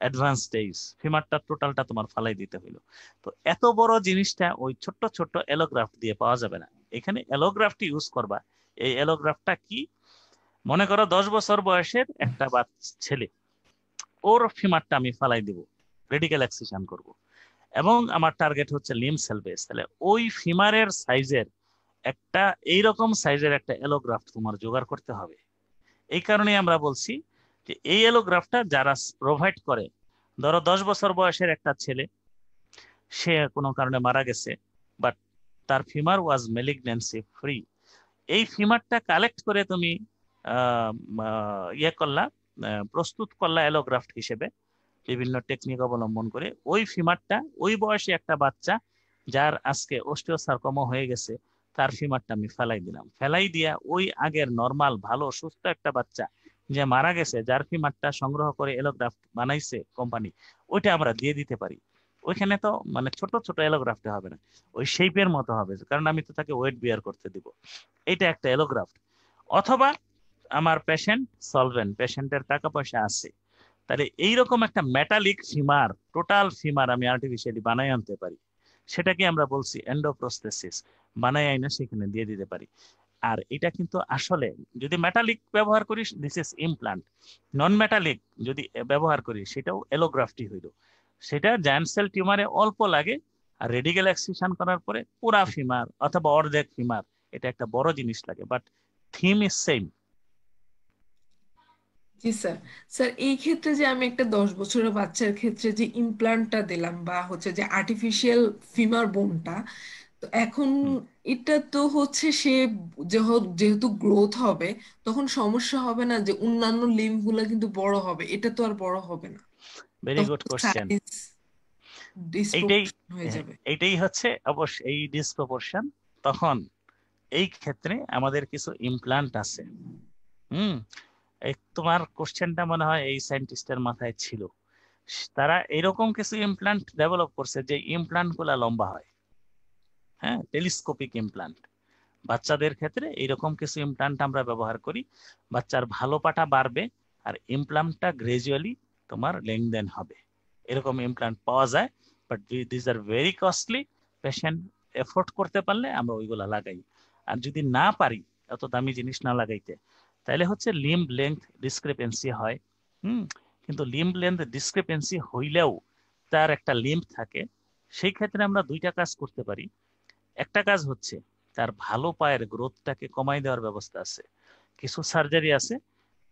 [SPEAKER 1] অ্যাডভান্স স্টেজ ফিমারটা টোটালটা তোমার ফালাই দিতে হইলো তো এত বড় জিনিসটা ওই ছোট্ট ছোট্ট এলোগ্রাফ দিয়ে পাওয়া যাবে না এখানে এলোগ্রাফটি ইউজ করবা এই এলোগ্রাফটা কি মনে করো দশ বছর বয়সের একটা বা ছেলে ওর ফিমারটা আমি ফালাই দিব রেডিকাল এক্সিশন করব এবং আমার টার্গেট হচ্ছে লিম সেল তাহলে ওই ফিমারের সাইজের একটা এইরকম সাইজের একটা এলোগ্রাফ তোমার জোগাড় করতে হবে এই কারণে আমরা বলছি যে এই এলোগ্রাফটা যারা প্রোভাইড করে ধরো দশ বছর বয়সের একটা ছেলে সে কোনো কারণে মারা গেছে বাট তার ফিমার ওয়াজ মেলিগনেন্সি ফ্রি এই ফিমারটা কালেক্ট করে তুমি ইয়ে করলা প্রস্তুত করলা অ্যালোগ্রাফট হিসেবে বিভিন্ন টেকনিক অবলম্বন করে ওই ফিমারটা ওই বয়সে একটা বাচ্চা যার আজকে অস্টিওসার্কমা হয়ে গেছে তার ফিমারটা আমি ফেলাই দিলাম ফেলাই দিয়া ওই আগের নর্মাল ভালো সুস্থ একটা বাচ্চা যে মারা গেছে যার ফিমারটা সংগ্রহ করে এলোগ্রাফ বানাইছে কোম্পানি ওইটা আমরা দিয়ে দিতে পারি ওইখানে তো মানে ছোট ছোট এলোগ্রাফটে হবে না ওই শেপের মতো হবে কারণ আমি তো তাকে ওয়েট বিয়ার করতে দিব এটা একটা এলোগ্রাফ অথবা আমার পেশেন্ট সলভেন্ট পেশেন্টের টাকা পয়সা আছে তাহলে এইরকম একটা মেটালিক ফিমার টোটাল ফিমার আমি আর্টিফিশিয়ালি বানাই আনতে পারি সেটাকে আমরা বলছি এন্ডোপ্রোস্থেসিস বানাই আইনা সেখানে দিয়ে দিতে পারি আর এটা কিন্তু আসলে যদি মেটালিক ব্যবহার করিস this is implant non metallic যদি ব্যবহার করিস সেটাও এলোগ্রাফটি হইল সেটা জায়ান্ট সেল টিউমারে অল্প লাগে আর রেডিকেল এক্সিশন করার পরে পুরা ফিমার অথবা অর্ধেক ফিমার এটা একটা বড় জিনিস লাগে বাট থিম ইজ সেম
[SPEAKER 2] জি স্যার স্যার এই ক্ষেত্রে যে আমি একটা দশ বছরের বাচ্চার ক্ষেত্রে যে ইমপ্লান্টটা দিলাম বা হচ্ছে যে আর্টিফিশিয়াল ফিমার বোনটা তো এখন এটা তো হচ্ছে সে যেহেতু গ্রোথ হবে তখন সমস্যা হবে না যে অন্যান্য লিম্ফ গুলা কিন্তু বড় হবে এটা তো আর বড় হবে না
[SPEAKER 1] ভেরি গুড কোশ্চেন হয়ে হ্যাঁ, যাবে এইটাই হচ্ছে অবশ্য এই ডিসপ্রপোর্শন তখন এই ক্ষেত্রে আমাদের কিছু ইমপ্লান্ট আছে হুম তোমার কোশ্চেনটা মনে হয় এই সায়েন্টিস্টের মাথায় ছিল তারা এরকম কিছু ইমপ্লান্ট ডেভেলপ করছে যে ইমপ্লান্ট গুলা লম্বা হয় হ্যাঁ টেলিস্কোপিক ইমপ্লান্ট বাচ্চাদের ক্ষেত্রে এরকম কিছু ইমপ্লান্ট আমরা ব্যবহার করি বাচ্চার ভালো পাটা বাড়বে আর ইমপ্লান্টটা গ্রেজুয়ালি তোমার লেনদেন হবে এরকম ইমপ্লান্ট পাওয়া যায় but this are very costly patient afford করতে পারলে আমরা ওইগুলা লাগাই আর যদি না পারি এত দামি জিনিস না লাগাইতে তাহলে হচ্ছে লিম্ব লেন্থ ডিসক্রিপেন্সি হয় হুম কিন্তু লিম্ব লেন্থ ডিসক্রিপেন্সি হইলেও তার একটা লিম্ব থাকে সেই ক্ষেত্রে আমরা দুইটা কাজ করতে পারি একটা কাজ হচ্ছে তার ভালো পায়ের গ্রোথটাকে কমাই দেওয়ার ব্যবস্থা আছে কিছু সার্জারি আছে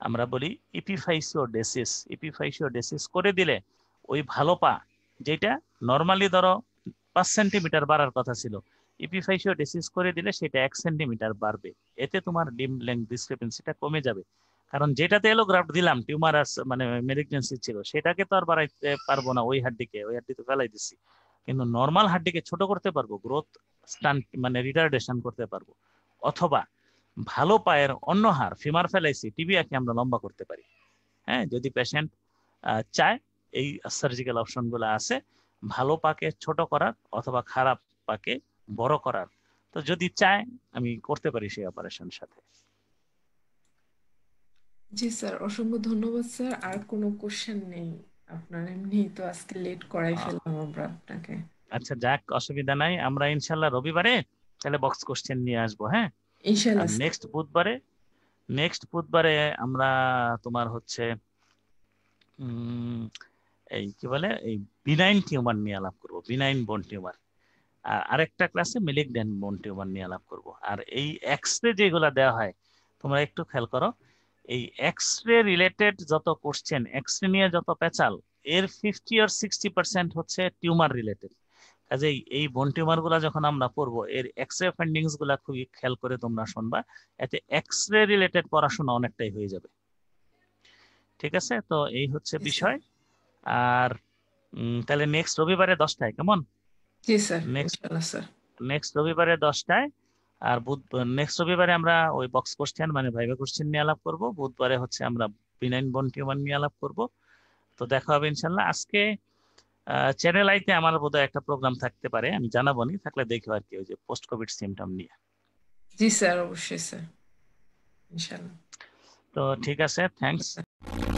[SPEAKER 1] আমরা বলি ইপিফাইসিও ডেসিস ইপিফাইসিও ডেসিস করে দিলে ওই ভালো পা যেটা নর্মালি ধরো পাঁচ সেন্টিমিটার বাড়ার কথা ছিল ইপি ফাইসিও ডিসিস করে দিলে সেটা এক সেন্টিমিটার বাড়বে এতে তোমার ডিম লেন্থ ডিসক্রিপেন্সিটা কমে যাবে কারণ যেটাতে এলোগ্রাফট দিলাম টিউমার মানে মেলিগনেন্সি ছিল সেটাকে তো আর বাড়াইতে পারবো না ওই হাড্ডিকে ওই হাড্ডি তো ফেলাই দিছি কিন্তু নর্মাল হাড্ডিকে ছোট করতে পারবো গ্রোথ স্টান্ট মানে রিটার্ডেশন করতে পারবো অথবা ভালো পায়ের অন্য হাড় ফিমার ফেলাইছি টিবিয়াকে আমরা লম্বা করতে পারি হ্যাঁ যদি পেশেন্ট চায় এই সার্জিক্যাল অপশনগুলো আছে ভালো পাকে ছোট করার অথবা খারাপ পাকে বড় করার তো যদি চায় আমি করতে পারি সেই অপারেশন সাথে
[SPEAKER 2] জি স্যার অসংখ্য ধন্যবাদ স্যার আর কোনো কোশ্চেন নেই আপনার এমনি তো আজকে লেট করাই ফেললাম আমরা আপনাকে
[SPEAKER 1] আচ্ছা যাক অসুবিধা নাই আমরা ইনশাল্লাহ রবিবারে তাহলে বক্স কোশ্চেন নিয়ে আসবো হ্যাঁ ইনশাল্লাহ নেক্সট বুধবারে নেক্সট বুধবারে আমরা তোমার হচ্ছে এই কি বলে এই বিনাইন টিউমার নিয়ে আলাপ করবো বিনাইন বোন টিউমার আর আরেকটা ক্লাসে মিলিগডেন বোন টিউমার নিয়ে আলাপ করব আর এই এক্স রে যেগুলো দেওয়া হয় তোমরা একটু খেয়াল করো এই এক্স রে রিলেটেড যত কোশ্চেন এক্স রে নিয়ে যত পেঁচাল এর ফিফটি আর সিক্সটি পার্সেন্ট হচ্ছে টিউমার রিলেটেড কাজেই এই বোন টিউমার গুলা যখন আমরা পড়বো এর এক্স রে ফাইন্ডিংস গুলা খুবই খেয়াল করে তোমরা শুনবা এতে এক্স রে রিলেটেড পড়াশোনা অনেকটাই হয়ে যাবে ঠিক আছে তো এই হচ্ছে বিষয় আর তাহলে নেক্সট রবিবারে দশটায় কেমন জি স্যার নেক্সট স্যার নেক্সট রবিবারে দশটায় আর বুধ নেক্সট রবিবারে আমরা ওই বক্স কোশ্চেন মানে ভাইবা কোশ্চেন নিয়ে আলাপ করবো বুধবারে হচ্ছে আমরা বিনাইন বন টিউমার নিয়ে আলাপ করবো তো দেখা হবে ইনশাল্লাহ আজকে চ্যানেল আইতে আমার বোধহয় একটা প্রোগ্রাম থাকতে পারে আমি জানাবো নি থাকলে দেখবো আর কি ওই যে পোস্ট কোভিড সিমটম নিয়ে জি স্যার অবশ্যই স্যার ইনশাল্লাহ তো ঠিক আছে থ্যাংকস